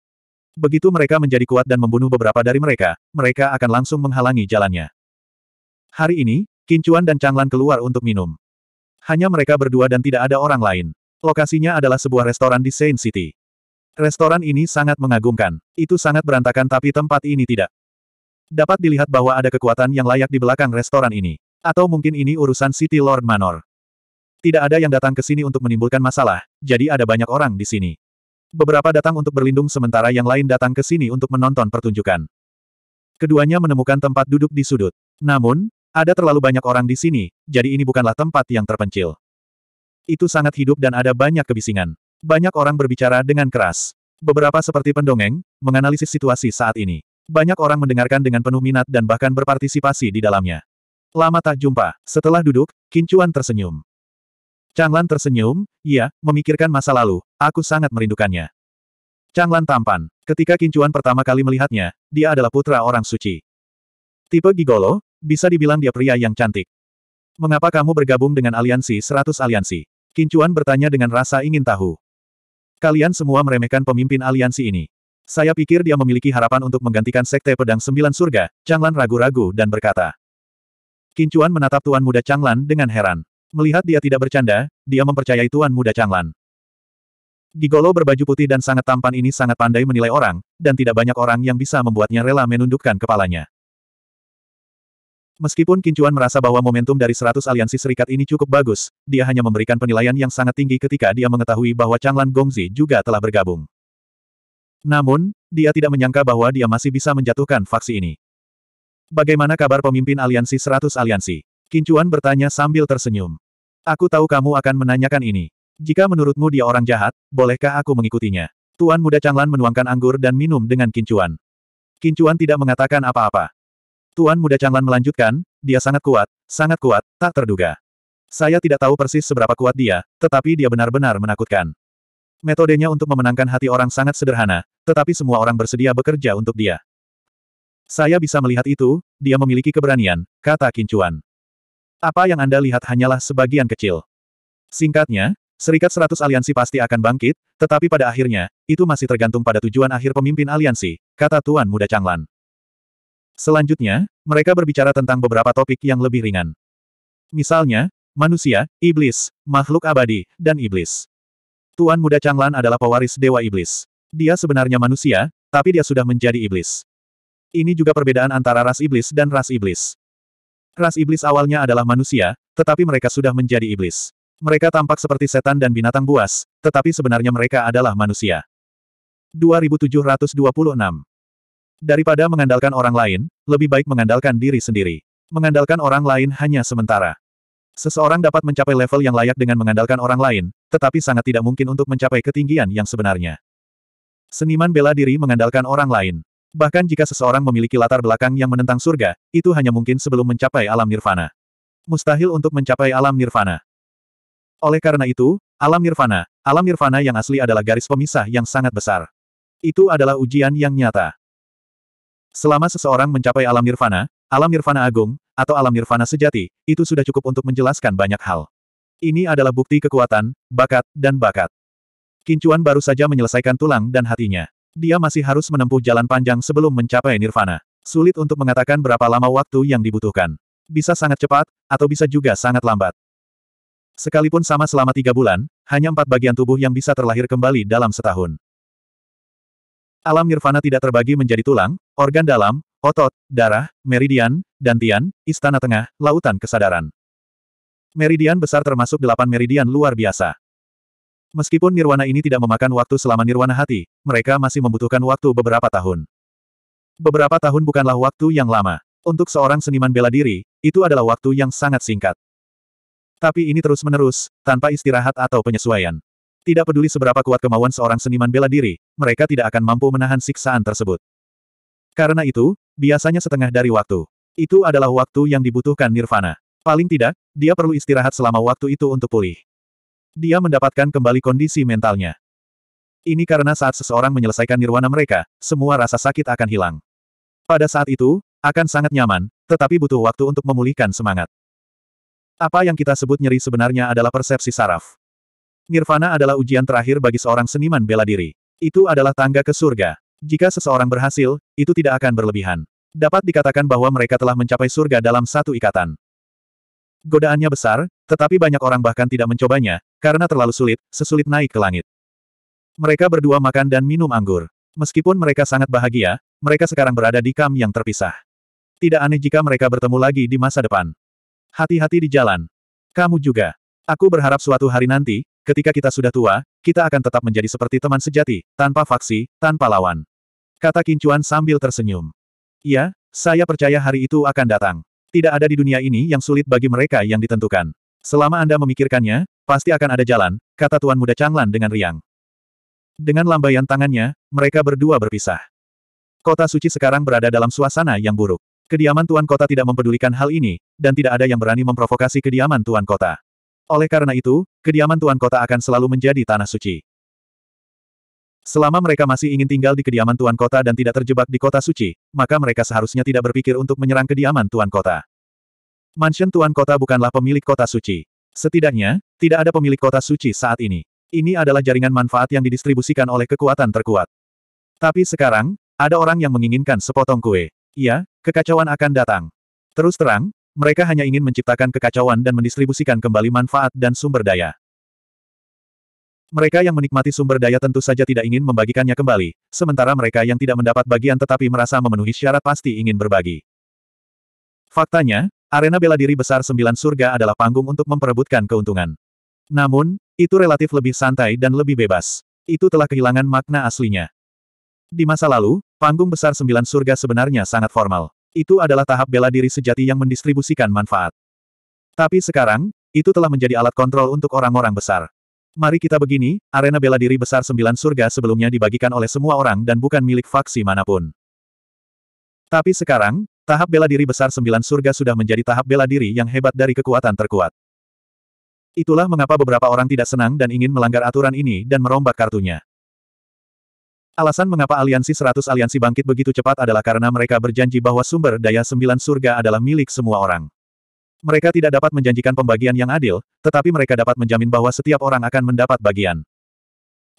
Begitu mereka menjadi kuat dan membunuh beberapa dari mereka, mereka akan langsung menghalangi jalannya. Hari ini, Kincuan dan Changlan keluar untuk minum. Hanya mereka berdua dan tidak ada orang lain. Lokasinya adalah sebuah restoran di Saint City. Restoran ini sangat mengagumkan. Itu sangat berantakan tapi tempat ini tidak. Dapat dilihat bahwa ada kekuatan yang layak di belakang restoran ini. Atau mungkin ini urusan City Lord Manor. Tidak ada yang datang ke sini untuk menimbulkan masalah, jadi ada banyak orang di sini. Beberapa datang untuk berlindung sementara yang lain datang ke sini untuk menonton pertunjukan. Keduanya menemukan tempat duduk di sudut. Namun, ada terlalu banyak orang di sini, jadi ini bukanlah tempat yang terpencil. Itu sangat hidup dan ada banyak kebisingan. Banyak orang berbicara dengan keras. Beberapa seperti pendongeng, menganalisis situasi saat ini. Banyak orang mendengarkan dengan penuh minat dan bahkan berpartisipasi di dalamnya. Lama tak jumpa, setelah duduk, Kincuan tersenyum. Changlan tersenyum, iya, memikirkan masa lalu, aku sangat merindukannya. Changlan tampan, ketika Kincuan pertama kali melihatnya, dia adalah putra orang suci. Tipe gigolo, bisa dibilang dia pria yang cantik. Mengapa kamu bergabung dengan aliansi 100 aliansi? Kincuan bertanya dengan rasa ingin tahu. Kalian semua meremehkan pemimpin aliansi ini. Saya pikir dia memiliki harapan untuk menggantikan sekte pedang sembilan surga, Changlan ragu-ragu dan berkata. Kincuan menatap tuan muda Changlan dengan heran. Melihat dia tidak bercanda, dia mempercayai tuan muda Changlan. Gigolo berbaju putih dan sangat tampan ini sangat pandai menilai orang, dan tidak banyak orang yang bisa membuatnya rela menundukkan kepalanya. Meskipun Kincuan merasa bahwa momentum dari 100 aliansi serikat ini cukup bagus, dia hanya memberikan penilaian yang sangat tinggi ketika dia mengetahui bahwa Changlan Gongzi juga telah bergabung. Namun, dia tidak menyangka bahwa dia masih bisa menjatuhkan faksi ini. Bagaimana kabar pemimpin aliansi 100 aliansi? Kincuan bertanya sambil tersenyum. Aku tahu kamu akan menanyakan ini. Jika menurutmu dia orang jahat, bolehkah aku mengikutinya? Tuan muda Changlan menuangkan anggur dan minum dengan Kincuan. Kincuan tidak mengatakan apa-apa. Tuan Muda Changlan melanjutkan, dia sangat kuat, sangat kuat, tak terduga. Saya tidak tahu persis seberapa kuat dia, tetapi dia benar-benar menakutkan. Metodenya untuk memenangkan hati orang sangat sederhana, tetapi semua orang bersedia bekerja untuk dia. Saya bisa melihat itu, dia memiliki keberanian, kata Kincuan. Apa yang Anda lihat hanyalah sebagian kecil. Singkatnya, Serikat Seratus aliansi pasti akan bangkit, tetapi pada akhirnya, itu masih tergantung pada tujuan akhir pemimpin aliansi, kata Tuan Muda Changlan. Selanjutnya, mereka berbicara tentang beberapa topik yang lebih ringan. Misalnya, manusia, iblis, makhluk abadi, dan iblis. Tuan muda Changlan adalah pewaris Dewa Iblis. Dia sebenarnya manusia, tapi dia sudah menjadi iblis. Ini juga perbedaan antara ras iblis dan ras iblis. Ras iblis awalnya adalah manusia, tetapi mereka sudah menjadi iblis. Mereka tampak seperti setan dan binatang buas, tetapi sebenarnya mereka adalah manusia. 2726 Daripada mengandalkan orang lain, lebih baik mengandalkan diri sendiri. Mengandalkan orang lain hanya sementara. Seseorang dapat mencapai level yang layak dengan mengandalkan orang lain, tetapi sangat tidak mungkin untuk mencapai ketinggian yang sebenarnya. Seniman bela diri mengandalkan orang lain. Bahkan jika seseorang memiliki latar belakang yang menentang surga, itu hanya mungkin sebelum mencapai alam nirvana. Mustahil untuk mencapai alam nirvana. Oleh karena itu, alam nirvana, alam nirvana yang asli adalah garis pemisah yang sangat besar. Itu adalah ujian yang nyata. Selama seseorang mencapai alam nirvana, alam nirvana agung, atau alam nirvana sejati, itu sudah cukup untuk menjelaskan banyak hal. Ini adalah bukti kekuatan, bakat, dan bakat. Kincuan baru saja menyelesaikan tulang dan hatinya. Dia masih harus menempuh jalan panjang sebelum mencapai nirvana. Sulit untuk mengatakan berapa lama waktu yang dibutuhkan. Bisa sangat cepat, atau bisa juga sangat lambat. Sekalipun sama selama tiga bulan, hanya empat bagian tubuh yang bisa terlahir kembali dalam setahun. Alam nirvana tidak terbagi menjadi tulang, organ dalam, otot, darah, meridian, dan tian, istana tengah, lautan kesadaran. Meridian besar termasuk delapan meridian luar biasa. Meskipun nirwana ini tidak memakan waktu selama nirwana hati, mereka masih membutuhkan waktu beberapa tahun. Beberapa tahun bukanlah waktu yang lama. Untuk seorang seniman bela diri, itu adalah waktu yang sangat singkat. Tapi ini terus-menerus, tanpa istirahat atau penyesuaian. Tidak peduli seberapa kuat kemauan seorang seniman bela diri, mereka tidak akan mampu menahan siksaan tersebut. Karena itu, biasanya setengah dari waktu. Itu adalah waktu yang dibutuhkan Nirvana. Paling tidak, dia perlu istirahat selama waktu itu untuk pulih. Dia mendapatkan kembali kondisi mentalnya. Ini karena saat seseorang menyelesaikan nirwana mereka, semua rasa sakit akan hilang. Pada saat itu, akan sangat nyaman, tetapi butuh waktu untuk memulihkan semangat. Apa yang kita sebut nyeri sebenarnya adalah persepsi saraf. Nirvana adalah ujian terakhir bagi seorang seniman bela diri. Itu adalah tangga ke surga. Jika seseorang berhasil, itu tidak akan berlebihan. Dapat dikatakan bahwa mereka telah mencapai surga dalam satu ikatan. Godaannya besar, tetapi banyak orang bahkan tidak mencobanya, karena terlalu sulit, sesulit naik ke langit. Mereka berdua makan dan minum anggur. Meskipun mereka sangat bahagia, mereka sekarang berada di kam yang terpisah. Tidak aneh jika mereka bertemu lagi di masa depan. Hati-hati di jalan. Kamu juga. Aku berharap suatu hari nanti, Ketika kita sudah tua, kita akan tetap menjadi seperti teman sejati, tanpa faksi, tanpa lawan. Kata Kincuan sambil tersenyum. Ya, saya percaya hari itu akan datang. Tidak ada di dunia ini yang sulit bagi mereka yang ditentukan. Selama Anda memikirkannya, pasti akan ada jalan, kata Tuan Muda Changlan dengan riang. Dengan lambaian tangannya, mereka berdua berpisah. Kota suci sekarang berada dalam suasana yang buruk. Kediaman Tuan Kota tidak mempedulikan hal ini, dan tidak ada yang berani memprovokasi kediaman Tuan Kota. Oleh karena itu, kediaman Tuan Kota akan selalu menjadi tanah suci. Selama mereka masih ingin tinggal di kediaman Tuan Kota dan tidak terjebak di kota suci, maka mereka seharusnya tidak berpikir untuk menyerang kediaman Tuan Kota. Mansion Tuan Kota bukanlah pemilik kota suci. Setidaknya, tidak ada pemilik kota suci saat ini. Ini adalah jaringan manfaat yang didistribusikan oleh kekuatan terkuat. Tapi sekarang, ada orang yang menginginkan sepotong kue. Ya, kekacauan akan datang. Terus terang, mereka hanya ingin menciptakan kekacauan dan mendistribusikan kembali manfaat dan sumber daya. Mereka yang menikmati sumber daya tentu saja tidak ingin membagikannya kembali, sementara mereka yang tidak mendapat bagian tetapi merasa memenuhi syarat pasti ingin berbagi. Faktanya, arena bela diri besar sembilan surga adalah panggung untuk memperebutkan keuntungan. Namun, itu relatif lebih santai dan lebih bebas. Itu telah kehilangan makna aslinya. Di masa lalu, panggung besar sembilan surga sebenarnya sangat formal. Itu adalah tahap bela diri sejati yang mendistribusikan manfaat. Tapi sekarang, itu telah menjadi alat kontrol untuk orang-orang besar. Mari kita begini, arena bela diri besar sembilan surga sebelumnya dibagikan oleh semua orang dan bukan milik faksi manapun. Tapi sekarang, tahap bela diri besar sembilan surga sudah menjadi tahap bela diri yang hebat dari kekuatan terkuat. Itulah mengapa beberapa orang tidak senang dan ingin melanggar aturan ini dan merombak kartunya. Alasan mengapa aliansi seratus aliansi bangkit begitu cepat adalah karena mereka berjanji bahwa sumber daya sembilan surga adalah milik semua orang. Mereka tidak dapat menjanjikan pembagian yang adil, tetapi mereka dapat menjamin bahwa setiap orang akan mendapat bagian.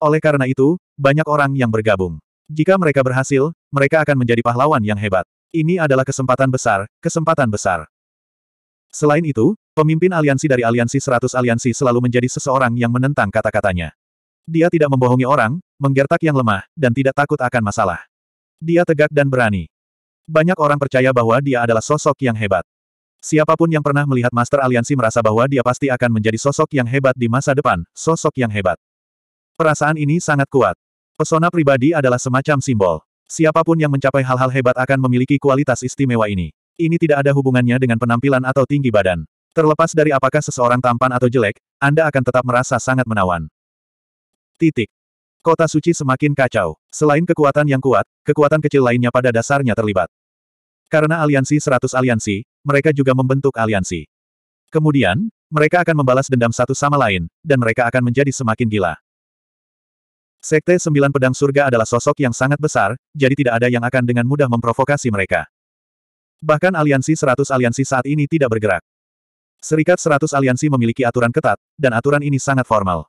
Oleh karena itu, banyak orang yang bergabung. Jika mereka berhasil, mereka akan menjadi pahlawan yang hebat. Ini adalah kesempatan besar, kesempatan besar. Selain itu, pemimpin aliansi dari aliansi seratus aliansi selalu menjadi seseorang yang menentang kata-katanya. Dia tidak membohongi orang, menggertak yang lemah, dan tidak takut akan masalah. Dia tegak dan berani. Banyak orang percaya bahwa dia adalah sosok yang hebat. Siapapun yang pernah melihat Master Aliansi merasa bahwa dia pasti akan menjadi sosok yang hebat di masa depan, sosok yang hebat. Perasaan ini sangat kuat. Pesona pribadi adalah semacam simbol. Siapapun yang mencapai hal-hal hebat akan memiliki kualitas istimewa ini. Ini tidak ada hubungannya dengan penampilan atau tinggi badan. Terlepas dari apakah seseorang tampan atau jelek, Anda akan tetap merasa sangat menawan. Titik. Kota suci semakin kacau. Selain kekuatan yang kuat, kekuatan kecil lainnya pada dasarnya terlibat. Karena aliansi seratus aliansi, mereka juga membentuk aliansi. Kemudian, mereka akan membalas dendam satu sama lain, dan mereka akan menjadi semakin gila. Sekte Sembilan Pedang Surga adalah sosok yang sangat besar, jadi tidak ada yang akan dengan mudah memprovokasi mereka. Bahkan aliansi seratus aliansi saat ini tidak bergerak. Serikat seratus aliansi memiliki aturan ketat, dan aturan ini sangat formal.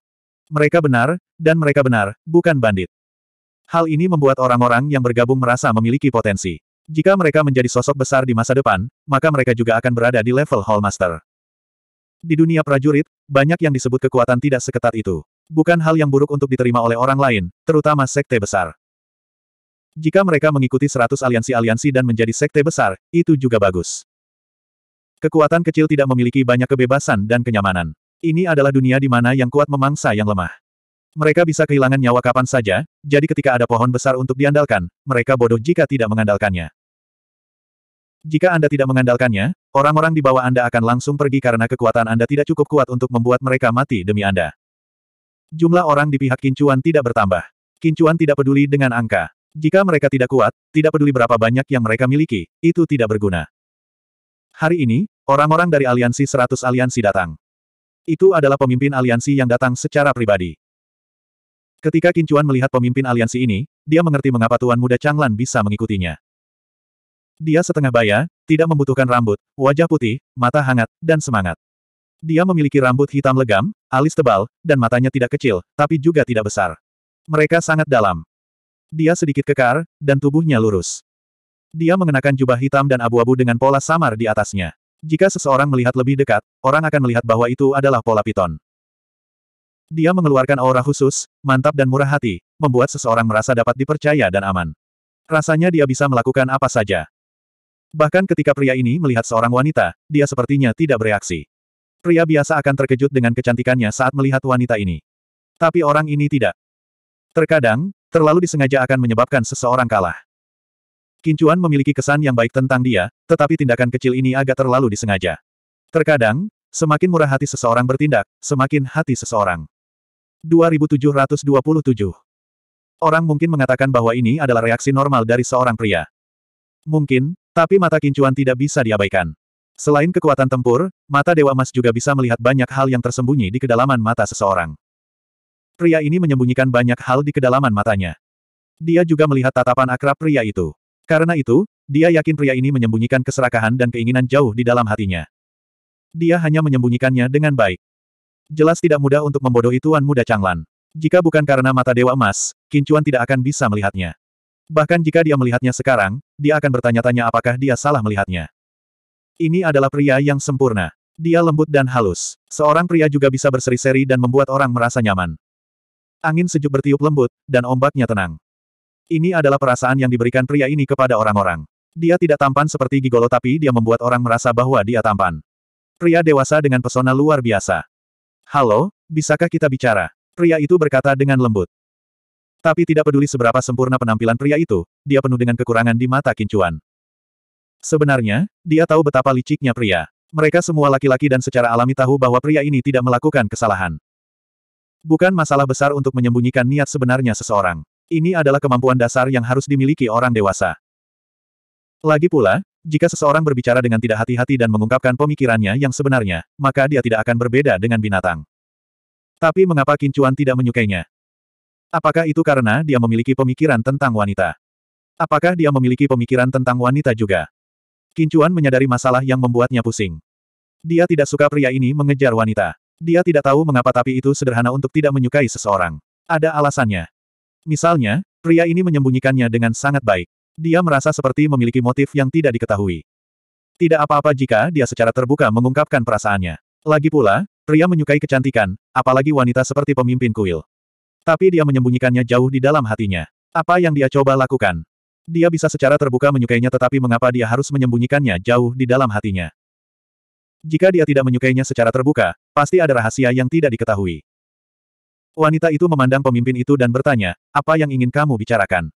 Mereka benar, dan mereka benar, bukan bandit. Hal ini membuat orang-orang yang bergabung merasa memiliki potensi. Jika mereka menjadi sosok besar di masa depan, maka mereka juga akan berada di level Hallmaster. Di dunia prajurit, banyak yang disebut kekuatan tidak seketat itu. Bukan hal yang buruk untuk diterima oleh orang lain, terutama sekte besar. Jika mereka mengikuti 100 aliansi-aliansi dan menjadi sekte besar, itu juga bagus. Kekuatan kecil tidak memiliki banyak kebebasan dan kenyamanan. Ini adalah dunia di mana yang kuat memangsa yang lemah. Mereka bisa kehilangan nyawa kapan saja, jadi ketika ada pohon besar untuk diandalkan, mereka bodoh jika tidak mengandalkannya. Jika Anda tidak mengandalkannya, orang-orang di bawah Anda akan langsung pergi karena kekuatan Anda tidak cukup kuat untuk membuat mereka mati demi Anda. Jumlah orang di pihak Kincuan tidak bertambah. Kincuan tidak peduli dengan angka. Jika mereka tidak kuat, tidak peduli berapa banyak yang mereka miliki, itu tidak berguna. Hari ini, orang-orang dari aliansi 100 aliansi datang. Itu adalah pemimpin aliansi yang datang secara pribadi. Ketika Kincuan melihat pemimpin aliansi ini, dia mengerti mengapa Tuan Muda Changlan bisa mengikutinya. Dia setengah baya, tidak membutuhkan rambut, wajah putih, mata hangat, dan semangat. Dia memiliki rambut hitam legam, alis tebal, dan matanya tidak kecil, tapi juga tidak besar. Mereka sangat dalam. Dia sedikit kekar, dan tubuhnya lurus. Dia mengenakan jubah hitam dan abu-abu dengan pola samar di atasnya. Jika seseorang melihat lebih dekat, orang akan melihat bahwa itu adalah pola piton. Dia mengeluarkan aura khusus, mantap dan murah hati, membuat seseorang merasa dapat dipercaya dan aman. Rasanya dia bisa melakukan apa saja. Bahkan ketika pria ini melihat seorang wanita, dia sepertinya tidak bereaksi. Pria biasa akan terkejut dengan kecantikannya saat melihat wanita ini. Tapi orang ini tidak. Terkadang, terlalu disengaja akan menyebabkan seseorang kalah. Kincuan memiliki kesan yang baik tentang dia, tetapi tindakan kecil ini agak terlalu disengaja. Terkadang, semakin murah hati seseorang bertindak, semakin hati seseorang. 2727 Orang mungkin mengatakan bahwa ini adalah reaksi normal dari seorang pria. Mungkin, tapi mata kincuan tidak bisa diabaikan. Selain kekuatan tempur, mata Dewa Emas juga bisa melihat banyak hal yang tersembunyi di kedalaman mata seseorang. Pria ini menyembunyikan banyak hal di kedalaman matanya. Dia juga melihat tatapan akrab pria itu. Karena itu, dia yakin pria ini menyembunyikan keserakahan dan keinginan jauh di dalam hatinya. Dia hanya menyembunyikannya dengan baik. Jelas tidak mudah untuk membodohi Tuan Muda Changlan. Jika bukan karena mata Dewa Emas, Kincuan tidak akan bisa melihatnya. Bahkan jika dia melihatnya sekarang, dia akan bertanya-tanya apakah dia salah melihatnya. Ini adalah pria yang sempurna. Dia lembut dan halus. Seorang pria juga bisa berseri-seri dan membuat orang merasa nyaman. Angin sejuk bertiup lembut, dan ombaknya tenang. Ini adalah perasaan yang diberikan pria ini kepada orang-orang. Dia tidak tampan seperti Gigolo tapi dia membuat orang merasa bahwa dia tampan. Pria dewasa dengan pesona luar biasa. Halo, bisakah kita bicara? Pria itu berkata dengan lembut. Tapi tidak peduli seberapa sempurna penampilan pria itu, dia penuh dengan kekurangan di mata Kincuan. Sebenarnya, dia tahu betapa liciknya pria. Mereka semua laki-laki dan secara alami tahu bahwa pria ini tidak melakukan kesalahan. Bukan masalah besar untuk menyembunyikan niat sebenarnya seseorang. Ini adalah kemampuan dasar yang harus dimiliki orang dewasa. Lagi pula, jika seseorang berbicara dengan tidak hati-hati dan mengungkapkan pemikirannya yang sebenarnya, maka dia tidak akan berbeda dengan binatang. Tapi mengapa Kincuan tidak menyukainya? Apakah itu karena dia memiliki pemikiran tentang wanita? Apakah dia memiliki pemikiran tentang wanita juga? Kincuan menyadari masalah yang membuatnya pusing. Dia tidak suka pria ini mengejar wanita. Dia tidak tahu mengapa tapi itu sederhana untuk tidak menyukai seseorang. Ada alasannya. Misalnya, pria ini menyembunyikannya dengan sangat baik. Dia merasa seperti memiliki motif yang tidak diketahui. Tidak apa-apa jika dia secara terbuka mengungkapkan perasaannya. Lagi pula, pria menyukai kecantikan, apalagi wanita seperti pemimpin kuil. Tapi dia menyembunyikannya jauh di dalam hatinya. Apa yang dia coba lakukan? Dia bisa secara terbuka menyukainya tetapi mengapa dia harus menyembunyikannya jauh di dalam hatinya? Jika dia tidak menyukainya secara terbuka, pasti ada rahasia yang tidak diketahui. Wanita itu memandang pemimpin itu dan bertanya, apa yang ingin kamu bicarakan?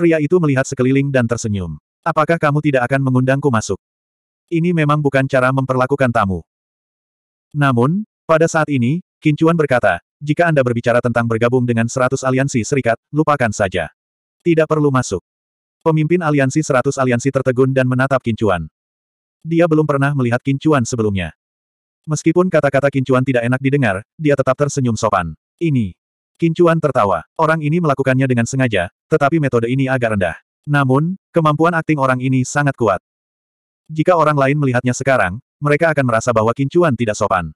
Pria itu melihat sekeliling dan tersenyum. Apakah kamu tidak akan mengundangku masuk? Ini memang bukan cara memperlakukan tamu. Namun, pada saat ini, Kincuan berkata, jika Anda berbicara tentang bergabung dengan 100 aliansi serikat, lupakan saja. Tidak perlu masuk. Pemimpin aliansi 100 aliansi tertegun dan menatap Kincuan. Dia belum pernah melihat Kincuan sebelumnya. Meskipun kata-kata Kincuan tidak enak didengar, dia tetap tersenyum sopan ini. Kincuan tertawa. Orang ini melakukannya dengan sengaja, tetapi metode ini agak rendah. Namun, kemampuan akting orang ini sangat kuat. Jika orang lain melihatnya sekarang, mereka akan merasa bahwa Kincuan tidak sopan.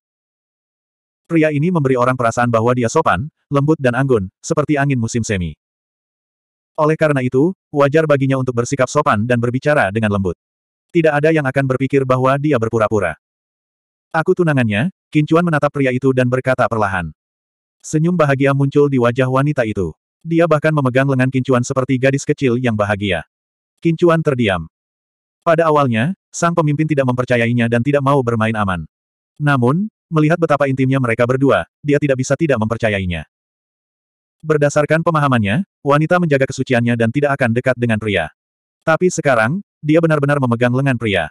Pria ini memberi orang perasaan bahwa dia sopan, lembut dan anggun, seperti angin musim semi. Oleh karena itu, wajar baginya untuk bersikap sopan dan berbicara dengan lembut. Tidak ada yang akan berpikir bahwa dia berpura-pura. Aku tunangannya, Kincuan menatap pria itu dan berkata perlahan. Senyum bahagia muncul di wajah wanita itu. Dia bahkan memegang lengan Kincuan seperti gadis kecil yang bahagia. Kincuan terdiam. Pada awalnya, sang pemimpin tidak mempercayainya dan tidak mau bermain aman. Namun, melihat betapa intimnya mereka berdua, dia tidak bisa tidak mempercayainya. Berdasarkan pemahamannya, wanita menjaga kesuciannya dan tidak akan dekat dengan pria. Tapi sekarang, dia benar-benar memegang lengan pria.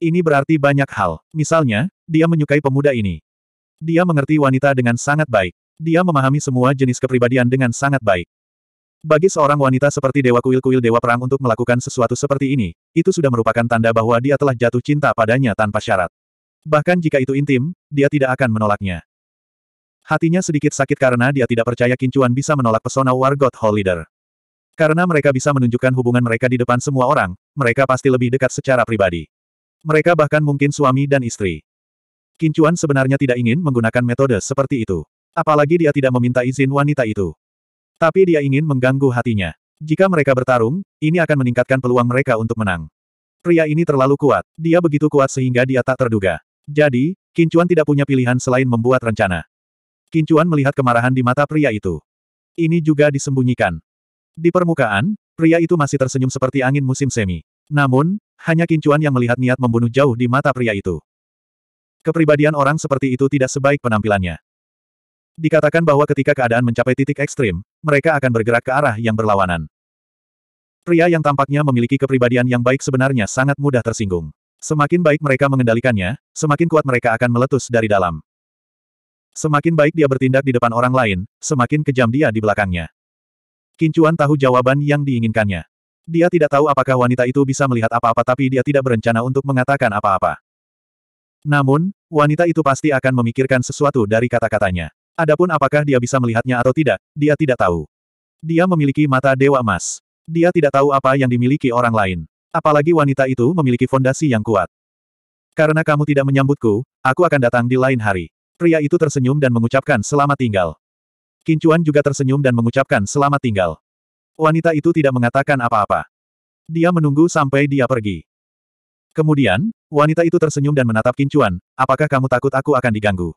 Ini berarti banyak hal. Misalnya, dia menyukai pemuda ini. Dia mengerti wanita dengan sangat baik. Dia memahami semua jenis kepribadian dengan sangat baik. Bagi seorang wanita seperti Dewa Kuil-Kuil Dewa Perang untuk melakukan sesuatu seperti ini, itu sudah merupakan tanda bahwa dia telah jatuh cinta padanya tanpa syarat. Bahkan jika itu intim, dia tidak akan menolaknya. Hatinya sedikit sakit karena dia tidak percaya Kincuan bisa menolak pesona Wargot Hall Leader. Karena mereka bisa menunjukkan hubungan mereka di depan semua orang, mereka pasti lebih dekat secara pribadi. Mereka bahkan mungkin suami dan istri. Kincuan sebenarnya tidak ingin menggunakan metode seperti itu. Apalagi dia tidak meminta izin wanita itu. Tapi dia ingin mengganggu hatinya. Jika mereka bertarung, ini akan meningkatkan peluang mereka untuk menang. Pria ini terlalu kuat. Dia begitu kuat sehingga dia tak terduga. Jadi, Kincuan tidak punya pilihan selain membuat rencana. Kincuan melihat kemarahan di mata pria itu. Ini juga disembunyikan. Di permukaan, pria itu masih tersenyum seperti angin musim semi. Namun, hanya Kincuan yang melihat niat membunuh jauh di mata pria itu. Kepribadian orang seperti itu tidak sebaik penampilannya. Dikatakan bahwa ketika keadaan mencapai titik ekstrim, mereka akan bergerak ke arah yang berlawanan. Pria yang tampaknya memiliki kepribadian yang baik sebenarnya sangat mudah tersinggung. Semakin baik mereka mengendalikannya, semakin kuat mereka akan meletus dari dalam. Semakin baik dia bertindak di depan orang lain, semakin kejam dia di belakangnya. Kincuan tahu jawaban yang diinginkannya. Dia tidak tahu apakah wanita itu bisa melihat apa-apa tapi dia tidak berencana untuk mengatakan apa-apa. Namun, wanita itu pasti akan memikirkan sesuatu dari kata-katanya. Adapun apakah dia bisa melihatnya atau tidak, dia tidak tahu. Dia memiliki mata dewa emas. Dia tidak tahu apa yang dimiliki orang lain. Apalagi wanita itu memiliki fondasi yang kuat. Karena kamu tidak menyambutku, aku akan datang di lain hari. Pria itu tersenyum dan mengucapkan selamat tinggal. Kincuan juga tersenyum dan mengucapkan selamat tinggal. Wanita itu tidak mengatakan apa-apa. Dia menunggu sampai dia pergi. Kemudian, wanita itu tersenyum dan menatap Kincuan, apakah kamu takut aku akan diganggu?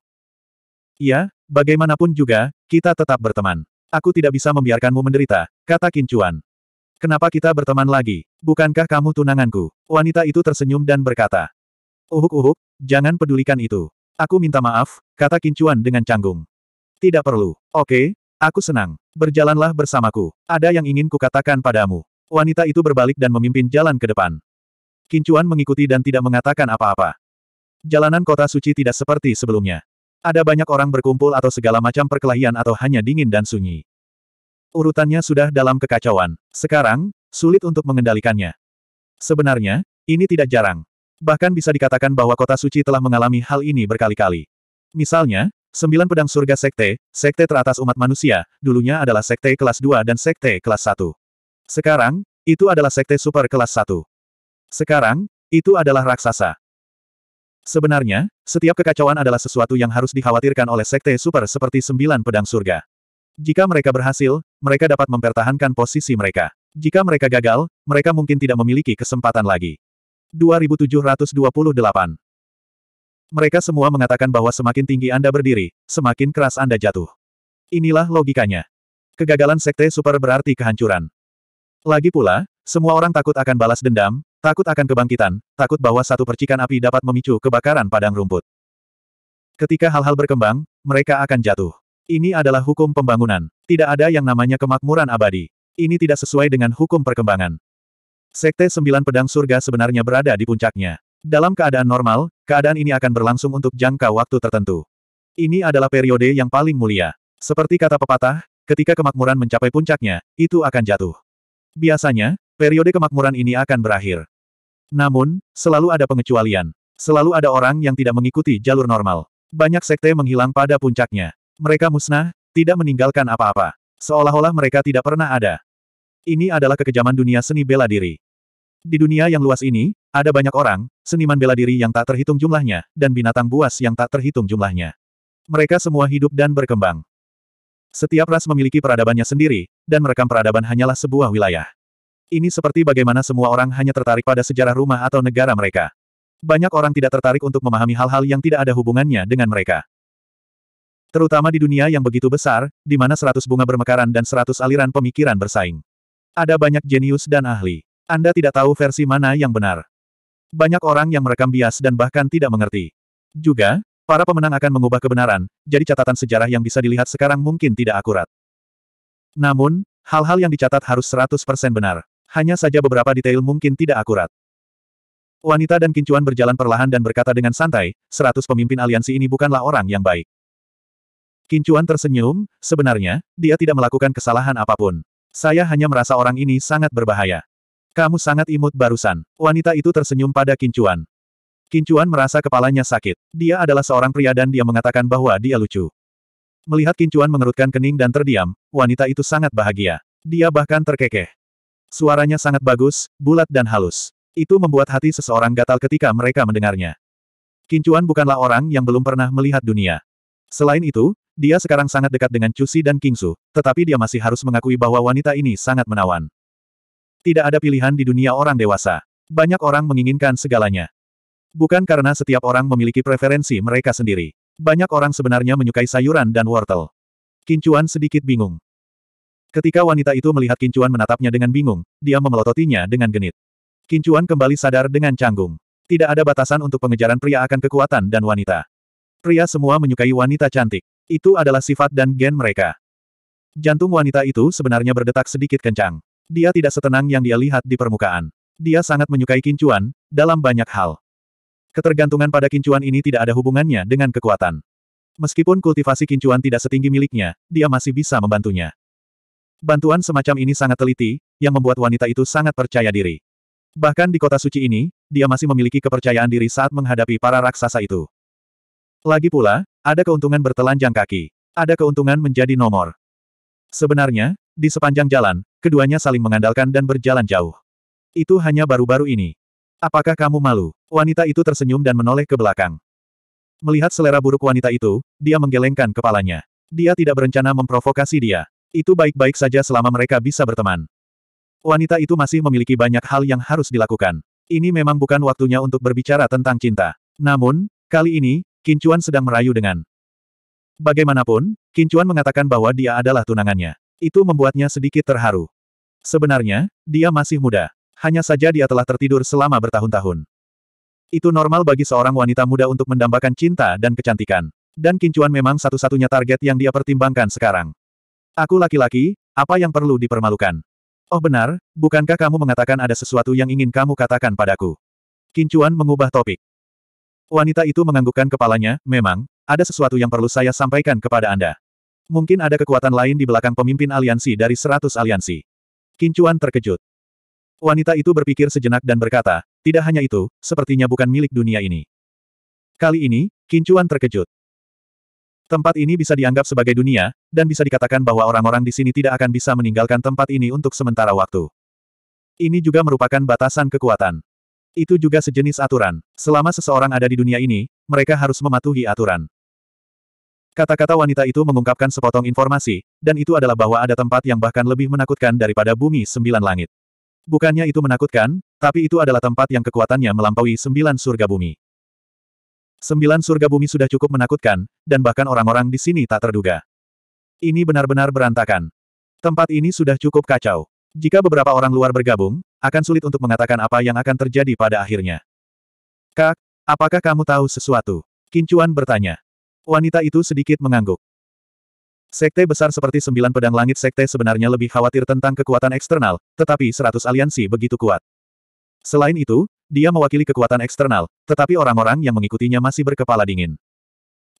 Ya, bagaimanapun juga, kita tetap berteman. Aku tidak bisa membiarkanmu menderita, kata Kincuan. Kenapa kita berteman lagi? Bukankah kamu tunanganku? Wanita itu tersenyum dan berkata. Uhuk-uhuk, jangan pedulikan itu. Aku minta maaf, kata Kincuan dengan canggung. Tidak perlu. Oke, aku senang. Berjalanlah bersamaku. Ada yang ingin kukatakan padamu. Wanita itu berbalik dan memimpin jalan ke depan. Kincuan mengikuti dan tidak mengatakan apa-apa. Jalanan kota suci tidak seperti sebelumnya. Ada banyak orang berkumpul atau segala macam perkelahian atau hanya dingin dan sunyi. Urutannya sudah dalam kekacauan. Sekarang, sulit untuk mengendalikannya. Sebenarnya, ini tidak jarang. Bahkan bisa dikatakan bahwa kota suci telah mengalami hal ini berkali-kali. Misalnya, sembilan pedang surga sekte, sekte teratas umat manusia, dulunya adalah sekte kelas 2 dan sekte kelas 1. Sekarang, itu adalah sekte super kelas 1. Sekarang, itu adalah raksasa. Sebenarnya, setiap kekacauan adalah sesuatu yang harus dikhawatirkan oleh Sekte Super seperti sembilan pedang surga. Jika mereka berhasil, mereka dapat mempertahankan posisi mereka. Jika mereka gagal, mereka mungkin tidak memiliki kesempatan lagi. 2728 Mereka semua mengatakan bahwa semakin tinggi Anda berdiri, semakin keras Anda jatuh. Inilah logikanya. Kegagalan Sekte Super berarti kehancuran. Lagi pula, semua orang takut akan balas dendam, Takut akan kebangkitan, takut bahwa satu percikan api dapat memicu kebakaran padang rumput. Ketika hal-hal berkembang, mereka akan jatuh. Ini adalah hukum pembangunan. Tidak ada yang namanya kemakmuran abadi. Ini tidak sesuai dengan hukum perkembangan. Sekte Sembilan Pedang Surga sebenarnya berada di puncaknya. Dalam keadaan normal, keadaan ini akan berlangsung untuk jangka waktu tertentu. Ini adalah periode yang paling mulia. Seperti kata pepatah, ketika kemakmuran mencapai puncaknya, itu akan jatuh. Biasanya, periode kemakmuran ini akan berakhir. Namun, selalu ada pengecualian. Selalu ada orang yang tidak mengikuti jalur normal. Banyak sekte menghilang pada puncaknya. Mereka musnah, tidak meninggalkan apa-apa. Seolah-olah mereka tidak pernah ada. Ini adalah kekejaman dunia seni bela diri. Di dunia yang luas ini, ada banyak orang, seniman bela diri yang tak terhitung jumlahnya, dan binatang buas yang tak terhitung jumlahnya. Mereka semua hidup dan berkembang. Setiap ras memiliki peradabannya sendiri, dan merekam peradaban hanyalah sebuah wilayah. Ini seperti bagaimana semua orang hanya tertarik pada sejarah rumah atau negara mereka. Banyak orang tidak tertarik untuk memahami hal-hal yang tidak ada hubungannya dengan mereka. Terutama di dunia yang begitu besar, di mana seratus bunga bermekaran dan seratus aliran pemikiran bersaing. Ada banyak jenius dan ahli. Anda tidak tahu versi mana yang benar. Banyak orang yang merekam bias dan bahkan tidak mengerti. Juga, para pemenang akan mengubah kebenaran, jadi catatan sejarah yang bisa dilihat sekarang mungkin tidak akurat. Namun, hal-hal yang dicatat harus 100% benar. Hanya saja beberapa detail mungkin tidak akurat. Wanita dan kincuan berjalan perlahan dan berkata dengan santai, seratus pemimpin aliansi ini bukanlah orang yang baik. Kincuan tersenyum, sebenarnya, dia tidak melakukan kesalahan apapun. Saya hanya merasa orang ini sangat berbahaya. Kamu sangat imut barusan. Wanita itu tersenyum pada Kincuan. Kincuan merasa kepalanya sakit. Dia adalah seorang pria dan dia mengatakan bahwa dia lucu. Melihat Kincuan mengerutkan kening dan terdiam, wanita itu sangat bahagia. Dia bahkan terkekeh. Suaranya sangat bagus, bulat dan halus. Itu membuat hati seseorang gatal ketika mereka mendengarnya. Kincuan bukanlah orang yang belum pernah melihat dunia. Selain itu, dia sekarang sangat dekat dengan Cusi dan Kingsu, tetapi dia masih harus mengakui bahwa wanita ini sangat menawan. Tidak ada pilihan di dunia orang dewasa. Banyak orang menginginkan segalanya. Bukan karena setiap orang memiliki preferensi mereka sendiri. Banyak orang sebenarnya menyukai sayuran dan wortel. Kincuan sedikit bingung. Ketika wanita itu melihat Kincuan menatapnya dengan bingung, dia memelototinya dengan genit. Kincuan kembali sadar dengan canggung. Tidak ada batasan untuk pengejaran pria akan kekuatan dan wanita. Pria semua menyukai wanita cantik. Itu adalah sifat dan gen mereka. Jantung wanita itu sebenarnya berdetak sedikit kencang. Dia tidak setenang yang dia lihat di permukaan. Dia sangat menyukai kincuan, dalam banyak hal. Ketergantungan pada kincuan ini tidak ada hubungannya dengan kekuatan. Meskipun kultivasi kincuan tidak setinggi miliknya, dia masih bisa membantunya. Bantuan semacam ini sangat teliti, yang membuat wanita itu sangat percaya diri. Bahkan di kota suci ini, dia masih memiliki kepercayaan diri saat menghadapi para raksasa itu. Lagi pula, ada keuntungan bertelanjang kaki. Ada keuntungan menjadi nomor. Sebenarnya, di sepanjang jalan, keduanya saling mengandalkan dan berjalan jauh. Itu hanya baru-baru ini. Apakah kamu malu? Wanita itu tersenyum dan menoleh ke belakang. Melihat selera buruk wanita itu, dia menggelengkan kepalanya. Dia tidak berencana memprovokasi dia. Itu baik-baik saja selama mereka bisa berteman. Wanita itu masih memiliki banyak hal yang harus dilakukan. Ini memang bukan waktunya untuk berbicara tentang cinta. Namun, kali ini, Kincuan sedang merayu dengan. Bagaimanapun, Kincuan mengatakan bahwa dia adalah tunangannya. Itu membuatnya sedikit terharu. Sebenarnya, dia masih muda. Hanya saja dia telah tertidur selama bertahun-tahun. Itu normal bagi seorang wanita muda untuk mendambakan cinta dan kecantikan. Dan Kincuan memang satu-satunya target yang dia pertimbangkan sekarang. Aku laki-laki, apa yang perlu dipermalukan? Oh benar, bukankah kamu mengatakan ada sesuatu yang ingin kamu katakan padaku? Kincuan mengubah topik. Wanita itu menganggukkan kepalanya, memang, ada sesuatu yang perlu saya sampaikan kepada Anda. Mungkin ada kekuatan lain di belakang pemimpin aliansi dari seratus aliansi. Kincuan terkejut. Wanita itu berpikir sejenak dan berkata, tidak hanya itu, sepertinya bukan milik dunia ini. Kali ini, Kincuan terkejut. Tempat ini bisa dianggap sebagai dunia, dan bisa dikatakan bahwa orang-orang di sini tidak akan bisa meninggalkan tempat ini untuk sementara waktu. Ini juga merupakan batasan kekuatan. Itu juga sejenis aturan. Selama seseorang ada di dunia ini, mereka harus mematuhi aturan. Kata-kata wanita itu mengungkapkan sepotong informasi, dan itu adalah bahwa ada tempat yang bahkan lebih menakutkan daripada bumi sembilan langit. Bukannya itu menakutkan, tapi itu adalah tempat yang kekuatannya melampaui sembilan surga bumi. Sembilan surga bumi sudah cukup menakutkan, dan bahkan orang-orang di sini tak terduga. Ini benar-benar berantakan. Tempat ini sudah cukup kacau. Jika beberapa orang luar bergabung, akan sulit untuk mengatakan apa yang akan terjadi pada akhirnya. Kak, apakah kamu tahu sesuatu? Kincuan bertanya. Wanita itu sedikit mengangguk. Sekte besar seperti sembilan pedang langit sekte sebenarnya lebih khawatir tentang kekuatan eksternal, tetapi seratus aliansi begitu kuat. Selain itu, dia mewakili kekuatan eksternal, tetapi orang-orang yang mengikutinya masih berkepala dingin.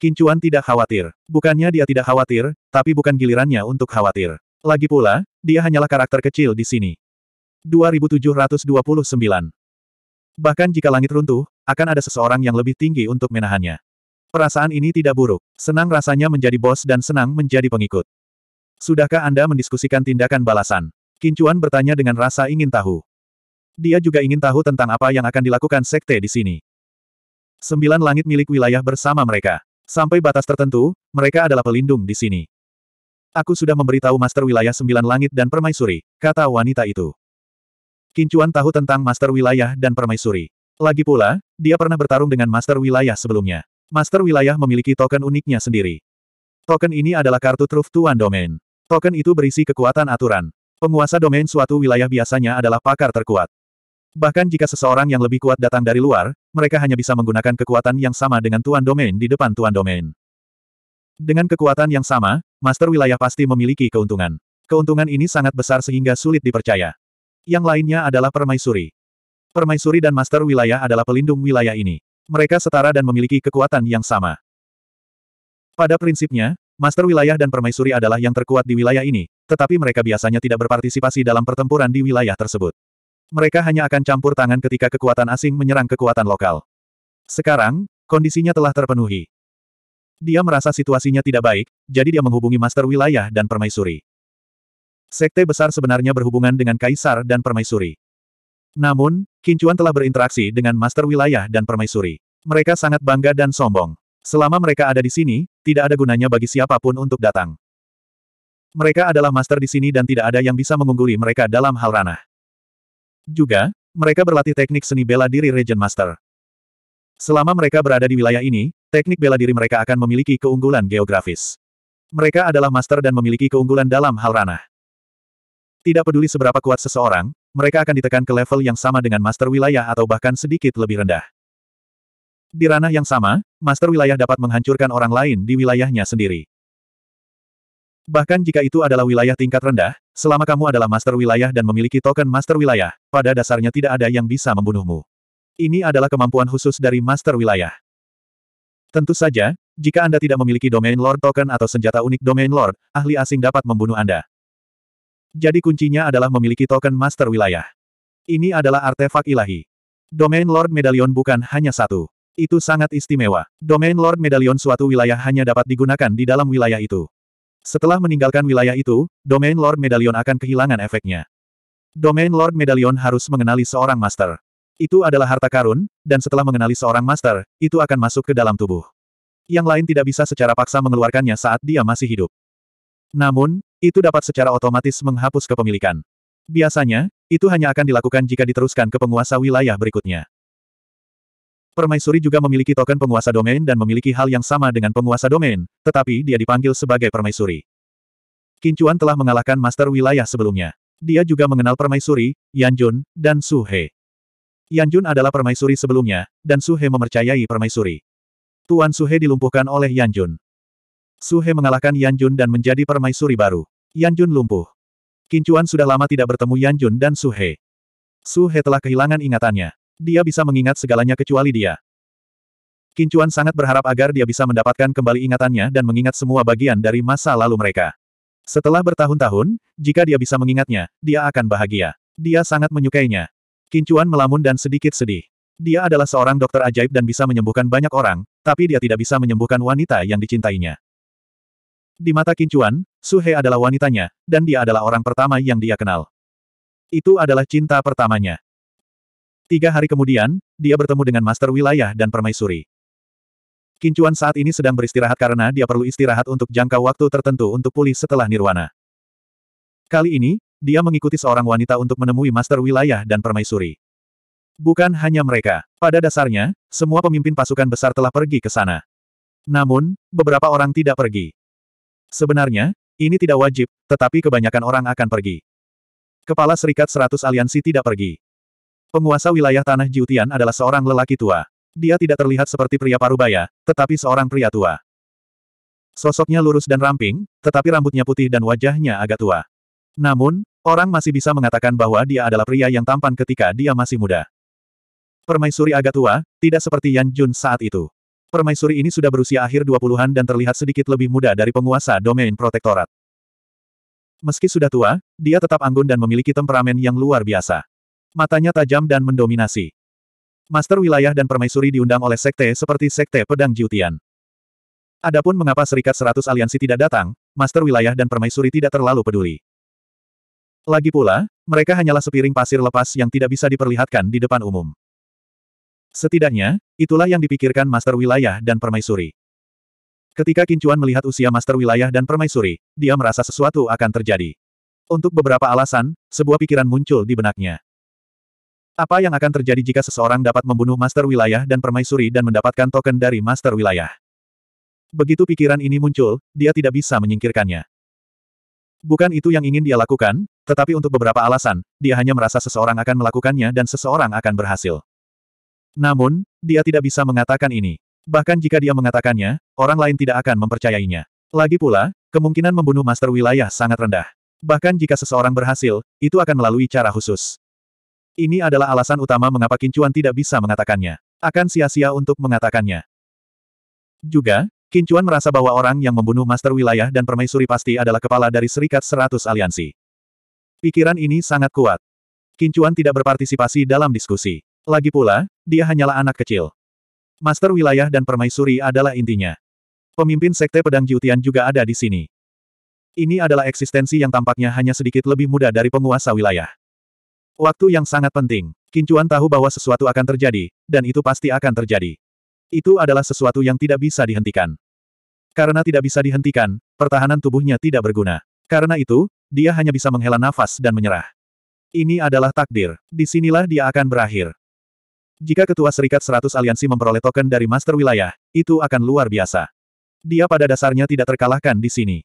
Kincuan tidak khawatir. Bukannya dia tidak khawatir, tapi bukan gilirannya untuk khawatir. Lagi pula, dia hanyalah karakter kecil di sini. 2729 Bahkan jika langit runtuh, akan ada seseorang yang lebih tinggi untuk menahannya. Perasaan ini tidak buruk. Senang rasanya menjadi bos dan senang menjadi pengikut. Sudahkah Anda mendiskusikan tindakan balasan? Kincuan bertanya dengan rasa ingin tahu. Dia juga ingin tahu tentang apa yang akan dilakukan sekte di sini. Sembilan langit milik wilayah bersama mereka. Sampai batas tertentu, mereka adalah pelindung di sini. Aku sudah memberitahu Master Wilayah Sembilan Langit dan Permaisuri, kata wanita itu. Kincuan tahu tentang Master Wilayah dan Permaisuri. Lagi pula, dia pernah bertarung dengan Master Wilayah sebelumnya. Master Wilayah memiliki token uniknya sendiri. Token ini adalah kartu truf tuan domain. Token itu berisi kekuatan aturan. Penguasa domain suatu wilayah biasanya adalah pakar terkuat. Bahkan jika seseorang yang lebih kuat datang dari luar, mereka hanya bisa menggunakan kekuatan yang sama dengan Tuan Domain di depan Tuan Domain. Dengan kekuatan yang sama, Master Wilayah pasti memiliki keuntungan. Keuntungan ini sangat besar sehingga sulit dipercaya. Yang lainnya adalah Permaisuri. Permaisuri dan Master Wilayah adalah pelindung wilayah ini. Mereka setara dan memiliki kekuatan yang sama. Pada prinsipnya, Master Wilayah dan Permaisuri adalah yang terkuat di wilayah ini, tetapi mereka biasanya tidak berpartisipasi dalam pertempuran di wilayah tersebut. Mereka hanya akan campur tangan ketika kekuatan asing menyerang kekuatan lokal. Sekarang, kondisinya telah terpenuhi. Dia merasa situasinya tidak baik, jadi dia menghubungi Master Wilayah dan Permaisuri. Sekte besar sebenarnya berhubungan dengan Kaisar dan Permaisuri. Namun, Kincuan telah berinteraksi dengan Master Wilayah dan Permaisuri. Mereka sangat bangga dan sombong. Selama mereka ada di sini, tidak ada gunanya bagi siapapun untuk datang. Mereka adalah master di sini dan tidak ada yang bisa mengungguli mereka dalam hal ranah. Juga, mereka berlatih teknik seni bela diri Regent Master. Selama mereka berada di wilayah ini, teknik bela diri mereka akan memiliki keunggulan geografis. Mereka adalah master dan memiliki keunggulan dalam hal ranah. Tidak peduli seberapa kuat seseorang, mereka akan ditekan ke level yang sama dengan master wilayah atau bahkan sedikit lebih rendah. Di ranah yang sama, master wilayah dapat menghancurkan orang lain di wilayahnya sendiri. Bahkan jika itu adalah wilayah tingkat rendah, selama kamu adalah master wilayah dan memiliki token master wilayah, pada dasarnya tidak ada yang bisa membunuhmu. Ini adalah kemampuan khusus dari master wilayah. Tentu saja, jika Anda tidak memiliki domain lord token atau senjata unik domain lord, ahli asing dapat membunuh Anda. Jadi kuncinya adalah memiliki token master wilayah. Ini adalah artefak ilahi. Domain Lord Medallion bukan hanya satu. Itu sangat istimewa. Domain Lord Medallion suatu wilayah hanya dapat digunakan di dalam wilayah itu. Setelah meninggalkan wilayah itu, domain Lord Medallion akan kehilangan efeknya. Domain Lord Medallion harus mengenali seorang master. Itu adalah harta karun, dan setelah mengenali seorang master, itu akan masuk ke dalam tubuh. Yang lain tidak bisa secara paksa mengeluarkannya saat dia masih hidup. Namun, itu dapat secara otomatis menghapus kepemilikan. Biasanya, itu hanya akan dilakukan jika diteruskan ke penguasa wilayah berikutnya. Permaisuri juga memiliki token penguasa domain dan memiliki hal yang sama dengan penguasa domain, tetapi dia dipanggil sebagai permaisuri. Kincuan telah mengalahkan master wilayah sebelumnya. Dia juga mengenal permaisuri, Yanjun, dan Su He. Yanjun adalah permaisuri sebelumnya, dan Su He memercayai permaisuri. Tuan Su He dilumpuhkan oleh Yanjun. Su He mengalahkan Yanjun dan menjadi permaisuri baru. Yanjun lumpuh. Kincuan sudah lama tidak bertemu Yanjun dan Su He. Su He telah kehilangan ingatannya. Dia bisa mengingat segalanya kecuali dia. Kincuan sangat berharap agar dia bisa mendapatkan kembali ingatannya dan mengingat semua bagian dari masa lalu mereka. Setelah bertahun-tahun, jika dia bisa mengingatnya, dia akan bahagia. Dia sangat menyukainya. Kincuan melamun dan sedikit sedih. Dia adalah seorang dokter ajaib dan bisa menyembuhkan banyak orang, tapi dia tidak bisa menyembuhkan wanita yang dicintainya. Di mata Kincuan, Suhe adalah wanitanya, dan dia adalah orang pertama yang dia kenal. Itu adalah cinta pertamanya. Tiga hari kemudian, dia bertemu dengan Master Wilayah dan Permaisuri. Kincuan saat ini sedang beristirahat karena dia perlu istirahat untuk jangka waktu tertentu untuk pulih setelah nirwana. Kali ini, dia mengikuti seorang wanita untuk menemui Master Wilayah dan Permaisuri. Bukan hanya mereka. Pada dasarnya, semua pemimpin pasukan besar telah pergi ke sana. Namun, beberapa orang tidak pergi. Sebenarnya, ini tidak wajib, tetapi kebanyakan orang akan pergi. Kepala Serikat Seratus Aliansi tidak pergi. Penguasa wilayah tanah Jiutian adalah seorang lelaki tua. Dia tidak terlihat seperti pria parubaya, tetapi seorang pria tua. Sosoknya lurus dan ramping, tetapi rambutnya putih dan wajahnya agak tua. Namun, orang masih bisa mengatakan bahwa dia adalah pria yang tampan ketika dia masih muda. Permaisuri agak tua, tidak seperti Yan Jun saat itu. Permaisuri ini sudah berusia akhir 20-an dan terlihat sedikit lebih muda dari penguasa domain protektorat. Meski sudah tua, dia tetap anggun dan memiliki temperamen yang luar biasa. Matanya tajam dan mendominasi. Master wilayah dan permaisuri diundang oleh sekte seperti sekte pedang Jiutian. Adapun mengapa Serikat Seratus Aliansi tidak datang, Master wilayah dan permaisuri tidak terlalu peduli. Lagi pula, mereka hanyalah sepiring pasir lepas yang tidak bisa diperlihatkan di depan umum. Setidaknya, itulah yang dipikirkan Master Wilayah dan Permaisuri. Ketika Kincuan melihat usia Master Wilayah dan Permaisuri, dia merasa sesuatu akan terjadi. Untuk beberapa alasan, sebuah pikiran muncul di benaknya. Apa yang akan terjadi jika seseorang dapat membunuh Master Wilayah dan Permaisuri dan mendapatkan token dari Master Wilayah? Begitu pikiran ini muncul, dia tidak bisa menyingkirkannya. Bukan itu yang ingin dia lakukan, tetapi untuk beberapa alasan, dia hanya merasa seseorang akan melakukannya dan seseorang akan berhasil. Namun, dia tidak bisa mengatakan ini. Bahkan jika dia mengatakannya, orang lain tidak akan mempercayainya. Lagi pula, kemungkinan membunuh master wilayah sangat rendah. Bahkan jika seseorang berhasil, itu akan melalui cara khusus. Ini adalah alasan utama mengapa Kincuan tidak bisa mengatakannya. Akan sia-sia untuk mengatakannya. Juga, Kincuan merasa bahwa orang yang membunuh Master Wilayah dan Permaisuri pasti adalah kepala dari Serikat Seratus Aliansi. Pikiran ini sangat kuat. Kincuan tidak berpartisipasi dalam diskusi. Lagi pula, dia hanyalah anak kecil. Master Wilayah dan Permaisuri adalah intinya. Pemimpin Sekte Pedang Jiutian juga ada di sini. Ini adalah eksistensi yang tampaknya hanya sedikit lebih muda dari penguasa wilayah. Waktu yang sangat penting. Kincuan tahu bahwa sesuatu akan terjadi, dan itu pasti akan terjadi. Itu adalah sesuatu yang tidak bisa dihentikan. Karena tidak bisa dihentikan, pertahanan tubuhnya tidak berguna. Karena itu, dia hanya bisa menghela nafas dan menyerah. Ini adalah takdir. Disinilah dia akan berakhir. Jika Ketua Serikat 100 Aliansi memperoleh token dari Master Wilayah, itu akan luar biasa. Dia pada dasarnya tidak terkalahkan di sini.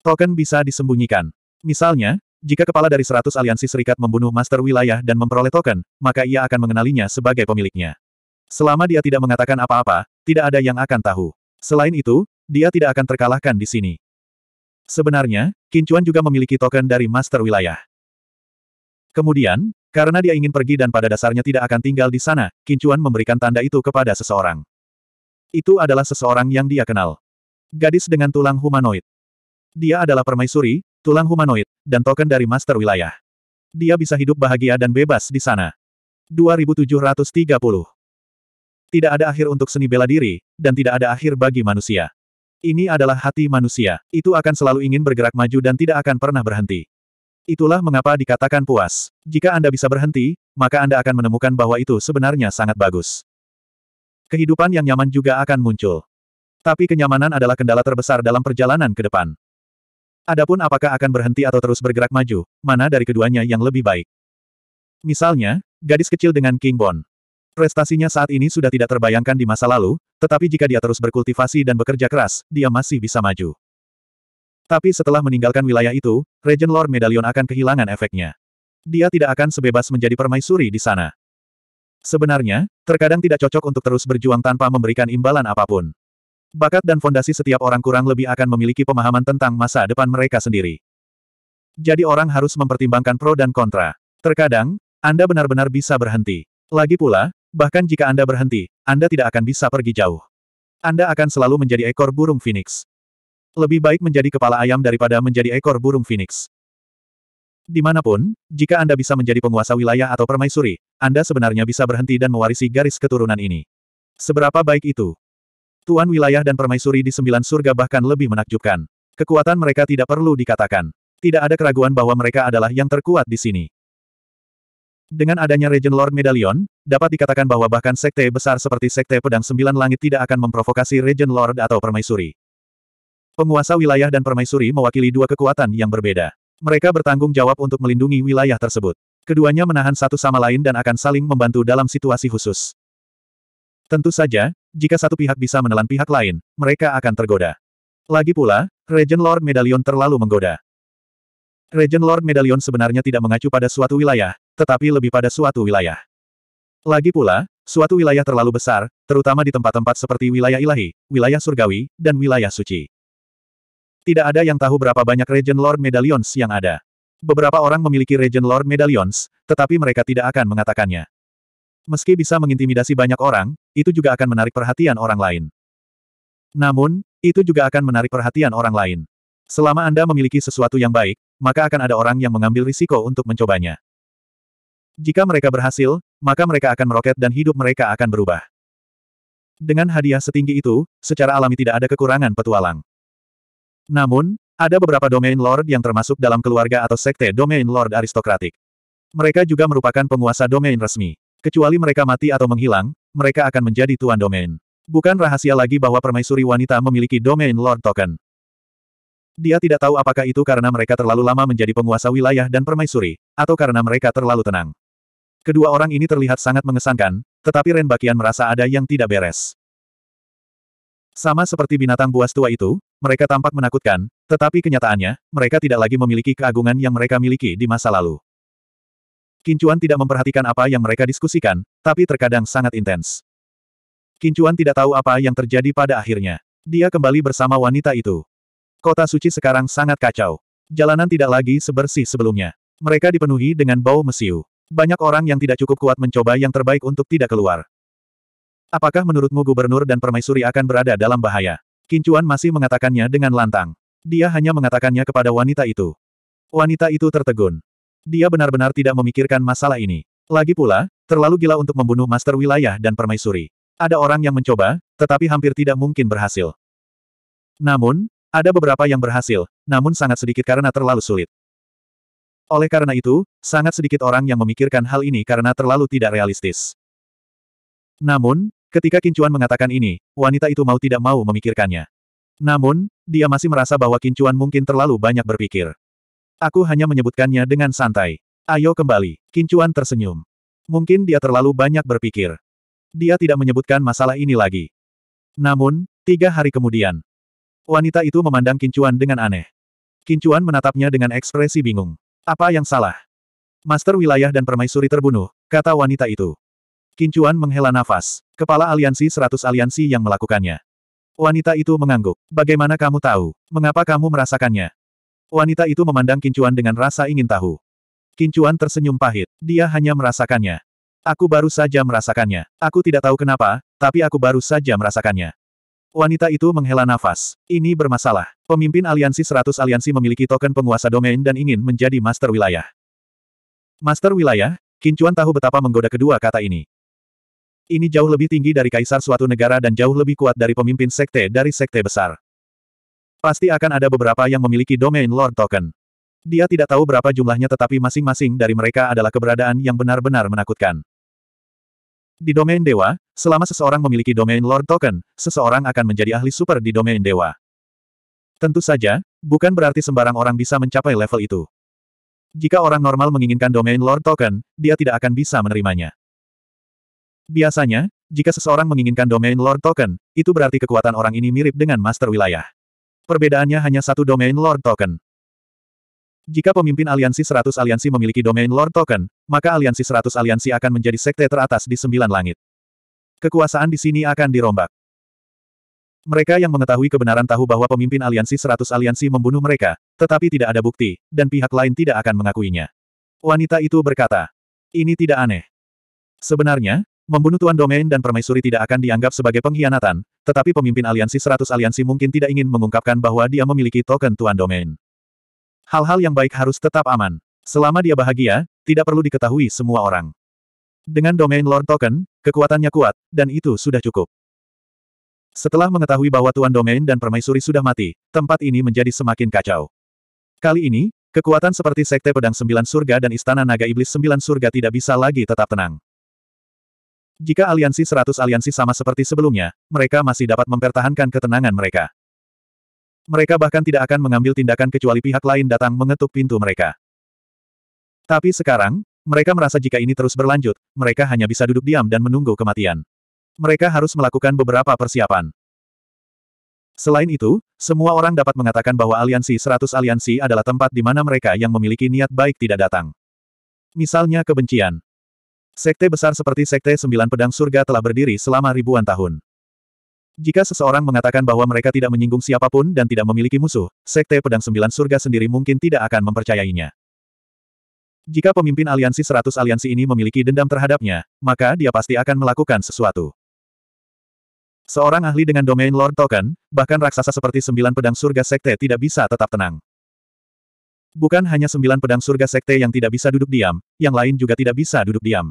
Token bisa disembunyikan. Misalnya, jika kepala dari seratus aliansi serikat membunuh master wilayah dan memperoleh token, maka ia akan mengenalinya sebagai pemiliknya. Selama dia tidak mengatakan apa-apa, tidak ada yang akan tahu. Selain itu, dia tidak akan terkalahkan di sini. Sebenarnya, Kincuan juga memiliki token dari master wilayah. Kemudian, karena dia ingin pergi dan pada dasarnya tidak akan tinggal di sana, Kincuan memberikan tanda itu kepada seseorang. Itu adalah seseorang yang dia kenal. Gadis dengan tulang humanoid. Dia adalah permaisuri, tulang humanoid, dan token dari master wilayah. Dia bisa hidup bahagia dan bebas di sana. 2730 Tidak ada akhir untuk seni bela diri, dan tidak ada akhir bagi manusia. Ini adalah hati manusia, itu akan selalu ingin bergerak maju dan tidak akan pernah berhenti. Itulah mengapa dikatakan puas. Jika Anda bisa berhenti, maka Anda akan menemukan bahwa itu sebenarnya sangat bagus. Kehidupan yang nyaman juga akan muncul. Tapi kenyamanan adalah kendala terbesar dalam perjalanan ke depan. Adapun apakah akan berhenti atau terus bergerak maju, mana dari keduanya yang lebih baik. Misalnya, gadis kecil dengan King Bon. Prestasinya saat ini sudah tidak terbayangkan di masa lalu, tetapi jika dia terus berkultivasi dan bekerja keras, dia masih bisa maju. Tapi setelah meninggalkan wilayah itu, Regent Lord Medallion akan kehilangan efeknya. Dia tidak akan sebebas menjadi permaisuri di sana. Sebenarnya, terkadang tidak cocok untuk terus berjuang tanpa memberikan imbalan apapun. Bakat dan fondasi setiap orang kurang lebih akan memiliki pemahaman tentang masa depan mereka sendiri. Jadi orang harus mempertimbangkan pro dan kontra. Terkadang, Anda benar-benar bisa berhenti. Lagi pula, bahkan jika Anda berhenti, Anda tidak akan bisa pergi jauh. Anda akan selalu menjadi ekor burung phoenix. Lebih baik menjadi kepala ayam daripada menjadi ekor burung phoenix. Dimanapun, jika Anda bisa menjadi penguasa wilayah atau permaisuri, Anda sebenarnya bisa berhenti dan mewarisi garis keturunan ini. Seberapa baik itu? Tuan wilayah dan permaisuri di sembilan surga bahkan lebih menakjubkan. Kekuatan mereka tidak perlu dikatakan. Tidak ada keraguan bahwa mereka adalah yang terkuat di sini. Dengan adanya Regent Lord Medallion, dapat dikatakan bahwa bahkan sekte besar seperti Sekte Pedang Sembilan Langit tidak akan memprovokasi Regent Lord atau Permaisuri. Penguasa wilayah dan Permaisuri mewakili dua kekuatan yang berbeda. Mereka bertanggung jawab untuk melindungi wilayah tersebut. Keduanya menahan satu sama lain dan akan saling membantu dalam situasi khusus. Tentu saja, jika satu pihak bisa menelan pihak lain, mereka akan tergoda. Lagi pula, Regent Lord Medallion terlalu menggoda. Regent Lord Medallion sebenarnya tidak mengacu pada suatu wilayah, tetapi lebih pada suatu wilayah. Lagi pula, suatu wilayah terlalu besar, terutama di tempat-tempat seperti wilayah ilahi, wilayah surgawi, dan wilayah suci. Tidak ada yang tahu berapa banyak Regent Lord Medallions yang ada. Beberapa orang memiliki Regent Lord Medallions, tetapi mereka tidak akan mengatakannya. Meski bisa mengintimidasi banyak orang, itu juga akan menarik perhatian orang lain. Namun, itu juga akan menarik perhatian orang lain. Selama Anda memiliki sesuatu yang baik, maka akan ada orang yang mengambil risiko untuk mencobanya. Jika mereka berhasil, maka mereka akan meroket dan hidup mereka akan berubah. Dengan hadiah setinggi itu, secara alami tidak ada kekurangan petualang. Namun, ada beberapa domain lord yang termasuk dalam keluarga atau sekte domain lord aristokratik. Mereka juga merupakan penguasa domain resmi. Kecuali mereka mati atau menghilang, mereka akan menjadi tuan domain. Bukan rahasia lagi bahwa permaisuri wanita memiliki domain Lord Token. Dia tidak tahu apakah itu karena mereka terlalu lama menjadi penguasa wilayah dan permaisuri, atau karena mereka terlalu tenang. Kedua orang ini terlihat sangat mengesankan, tetapi Ren Bakian merasa ada yang tidak beres. Sama seperti binatang buas tua itu, mereka tampak menakutkan, tetapi kenyataannya, mereka tidak lagi memiliki keagungan yang mereka miliki di masa lalu. Kincuan tidak memperhatikan apa yang mereka diskusikan, tapi terkadang sangat intens. Kincuan tidak tahu apa yang terjadi pada akhirnya. Dia kembali bersama wanita itu. Kota suci sekarang sangat kacau. Jalanan tidak lagi sebersih sebelumnya. Mereka dipenuhi dengan bau mesiu. Banyak orang yang tidak cukup kuat mencoba yang terbaik untuk tidak keluar. Apakah menurutmu gubernur dan permaisuri akan berada dalam bahaya? Kincuan masih mengatakannya dengan lantang. Dia hanya mengatakannya kepada wanita itu. Wanita itu tertegun. Dia benar-benar tidak memikirkan masalah ini. Lagi pula, terlalu gila untuk membunuh master wilayah dan permaisuri. Ada orang yang mencoba, tetapi hampir tidak mungkin berhasil. Namun, ada beberapa yang berhasil, namun sangat sedikit karena terlalu sulit. Oleh karena itu, sangat sedikit orang yang memikirkan hal ini karena terlalu tidak realistis. Namun, ketika Kincuan mengatakan ini, wanita itu mau tidak mau memikirkannya. Namun, dia masih merasa bahwa Kincuan mungkin terlalu banyak berpikir. Aku hanya menyebutkannya dengan santai. Ayo kembali. Kincuan tersenyum. Mungkin dia terlalu banyak berpikir. Dia tidak menyebutkan masalah ini lagi. Namun, tiga hari kemudian, wanita itu memandang Kincuan dengan aneh. Kincuan menatapnya dengan ekspresi bingung. Apa yang salah? Master wilayah dan permaisuri terbunuh, kata wanita itu. Kincuan menghela nafas, kepala aliansi seratus aliansi yang melakukannya. Wanita itu mengangguk. Bagaimana kamu tahu? Mengapa kamu merasakannya? Wanita itu memandang Kincuan dengan rasa ingin tahu. Kincuan tersenyum pahit. Dia hanya merasakannya. Aku baru saja merasakannya. Aku tidak tahu kenapa, tapi aku baru saja merasakannya. Wanita itu menghela nafas. Ini bermasalah. Pemimpin aliansi 100 aliansi memiliki token penguasa domain dan ingin menjadi master wilayah. Master wilayah, Kincuan tahu betapa menggoda kedua kata ini. Ini jauh lebih tinggi dari kaisar suatu negara dan jauh lebih kuat dari pemimpin sekte dari sekte besar. Pasti akan ada beberapa yang memiliki domain Lord Token. Dia tidak tahu berapa jumlahnya tetapi masing-masing dari mereka adalah keberadaan yang benar-benar menakutkan. Di domain dewa, selama seseorang memiliki domain Lord Token, seseorang akan menjadi ahli super di domain dewa. Tentu saja, bukan berarti sembarang orang bisa mencapai level itu. Jika orang normal menginginkan domain Lord Token, dia tidak akan bisa menerimanya. Biasanya, jika seseorang menginginkan domain Lord Token, itu berarti kekuatan orang ini mirip dengan Master Wilayah. Perbedaannya hanya satu domain Lord Token. Jika pemimpin aliansi 100 aliansi memiliki domain Lord Token, maka aliansi 100 aliansi akan menjadi sekte teratas di sembilan langit. Kekuasaan di sini akan dirombak. Mereka yang mengetahui kebenaran tahu bahwa pemimpin aliansi 100 aliansi membunuh mereka, tetapi tidak ada bukti, dan pihak lain tidak akan mengakuinya. Wanita itu berkata, ini tidak aneh. Sebenarnya, Membunuh Tuan Domain dan Permaisuri tidak akan dianggap sebagai pengkhianatan, tetapi pemimpin aliansi 100 aliansi mungkin tidak ingin mengungkapkan bahwa dia memiliki token Tuan Domain. Hal-hal yang baik harus tetap aman. Selama dia bahagia, tidak perlu diketahui semua orang. Dengan domain Lord Token, kekuatannya kuat, dan itu sudah cukup. Setelah mengetahui bahwa Tuan Domain dan Permaisuri sudah mati, tempat ini menjadi semakin kacau. Kali ini, kekuatan seperti Sekte Pedang Sembilan Surga dan Istana Naga Iblis Sembilan Surga tidak bisa lagi tetap tenang. Jika aliansi seratus aliansi sama seperti sebelumnya, mereka masih dapat mempertahankan ketenangan mereka. Mereka bahkan tidak akan mengambil tindakan kecuali pihak lain datang mengetuk pintu mereka. Tapi sekarang, mereka merasa jika ini terus berlanjut, mereka hanya bisa duduk diam dan menunggu kematian. Mereka harus melakukan beberapa persiapan. Selain itu, semua orang dapat mengatakan bahwa aliansi seratus aliansi adalah tempat di mana mereka yang memiliki niat baik tidak datang. Misalnya kebencian. Sekte besar seperti Sekte Sembilan Pedang Surga telah berdiri selama ribuan tahun. Jika seseorang mengatakan bahwa mereka tidak menyinggung siapapun dan tidak memiliki musuh, Sekte Pedang Sembilan Surga sendiri mungkin tidak akan mempercayainya. Jika pemimpin aliansi 100 aliansi ini memiliki dendam terhadapnya, maka dia pasti akan melakukan sesuatu. Seorang ahli dengan domain Lord Token, bahkan raksasa seperti sembilan pedang surga sekte tidak bisa tetap tenang. Bukan hanya sembilan pedang surga sekte yang tidak bisa duduk diam, yang lain juga tidak bisa duduk diam.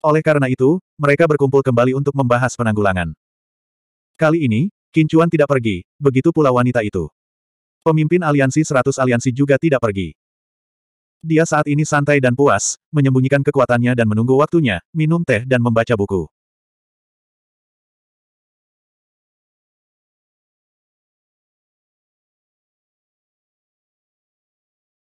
Oleh karena itu, mereka berkumpul kembali untuk membahas penanggulangan. Kali ini, Kincuan tidak pergi, begitu pula wanita itu. Pemimpin aliansi 100 aliansi juga tidak pergi. Dia saat ini santai dan puas, menyembunyikan kekuatannya dan menunggu waktunya, minum teh dan membaca buku.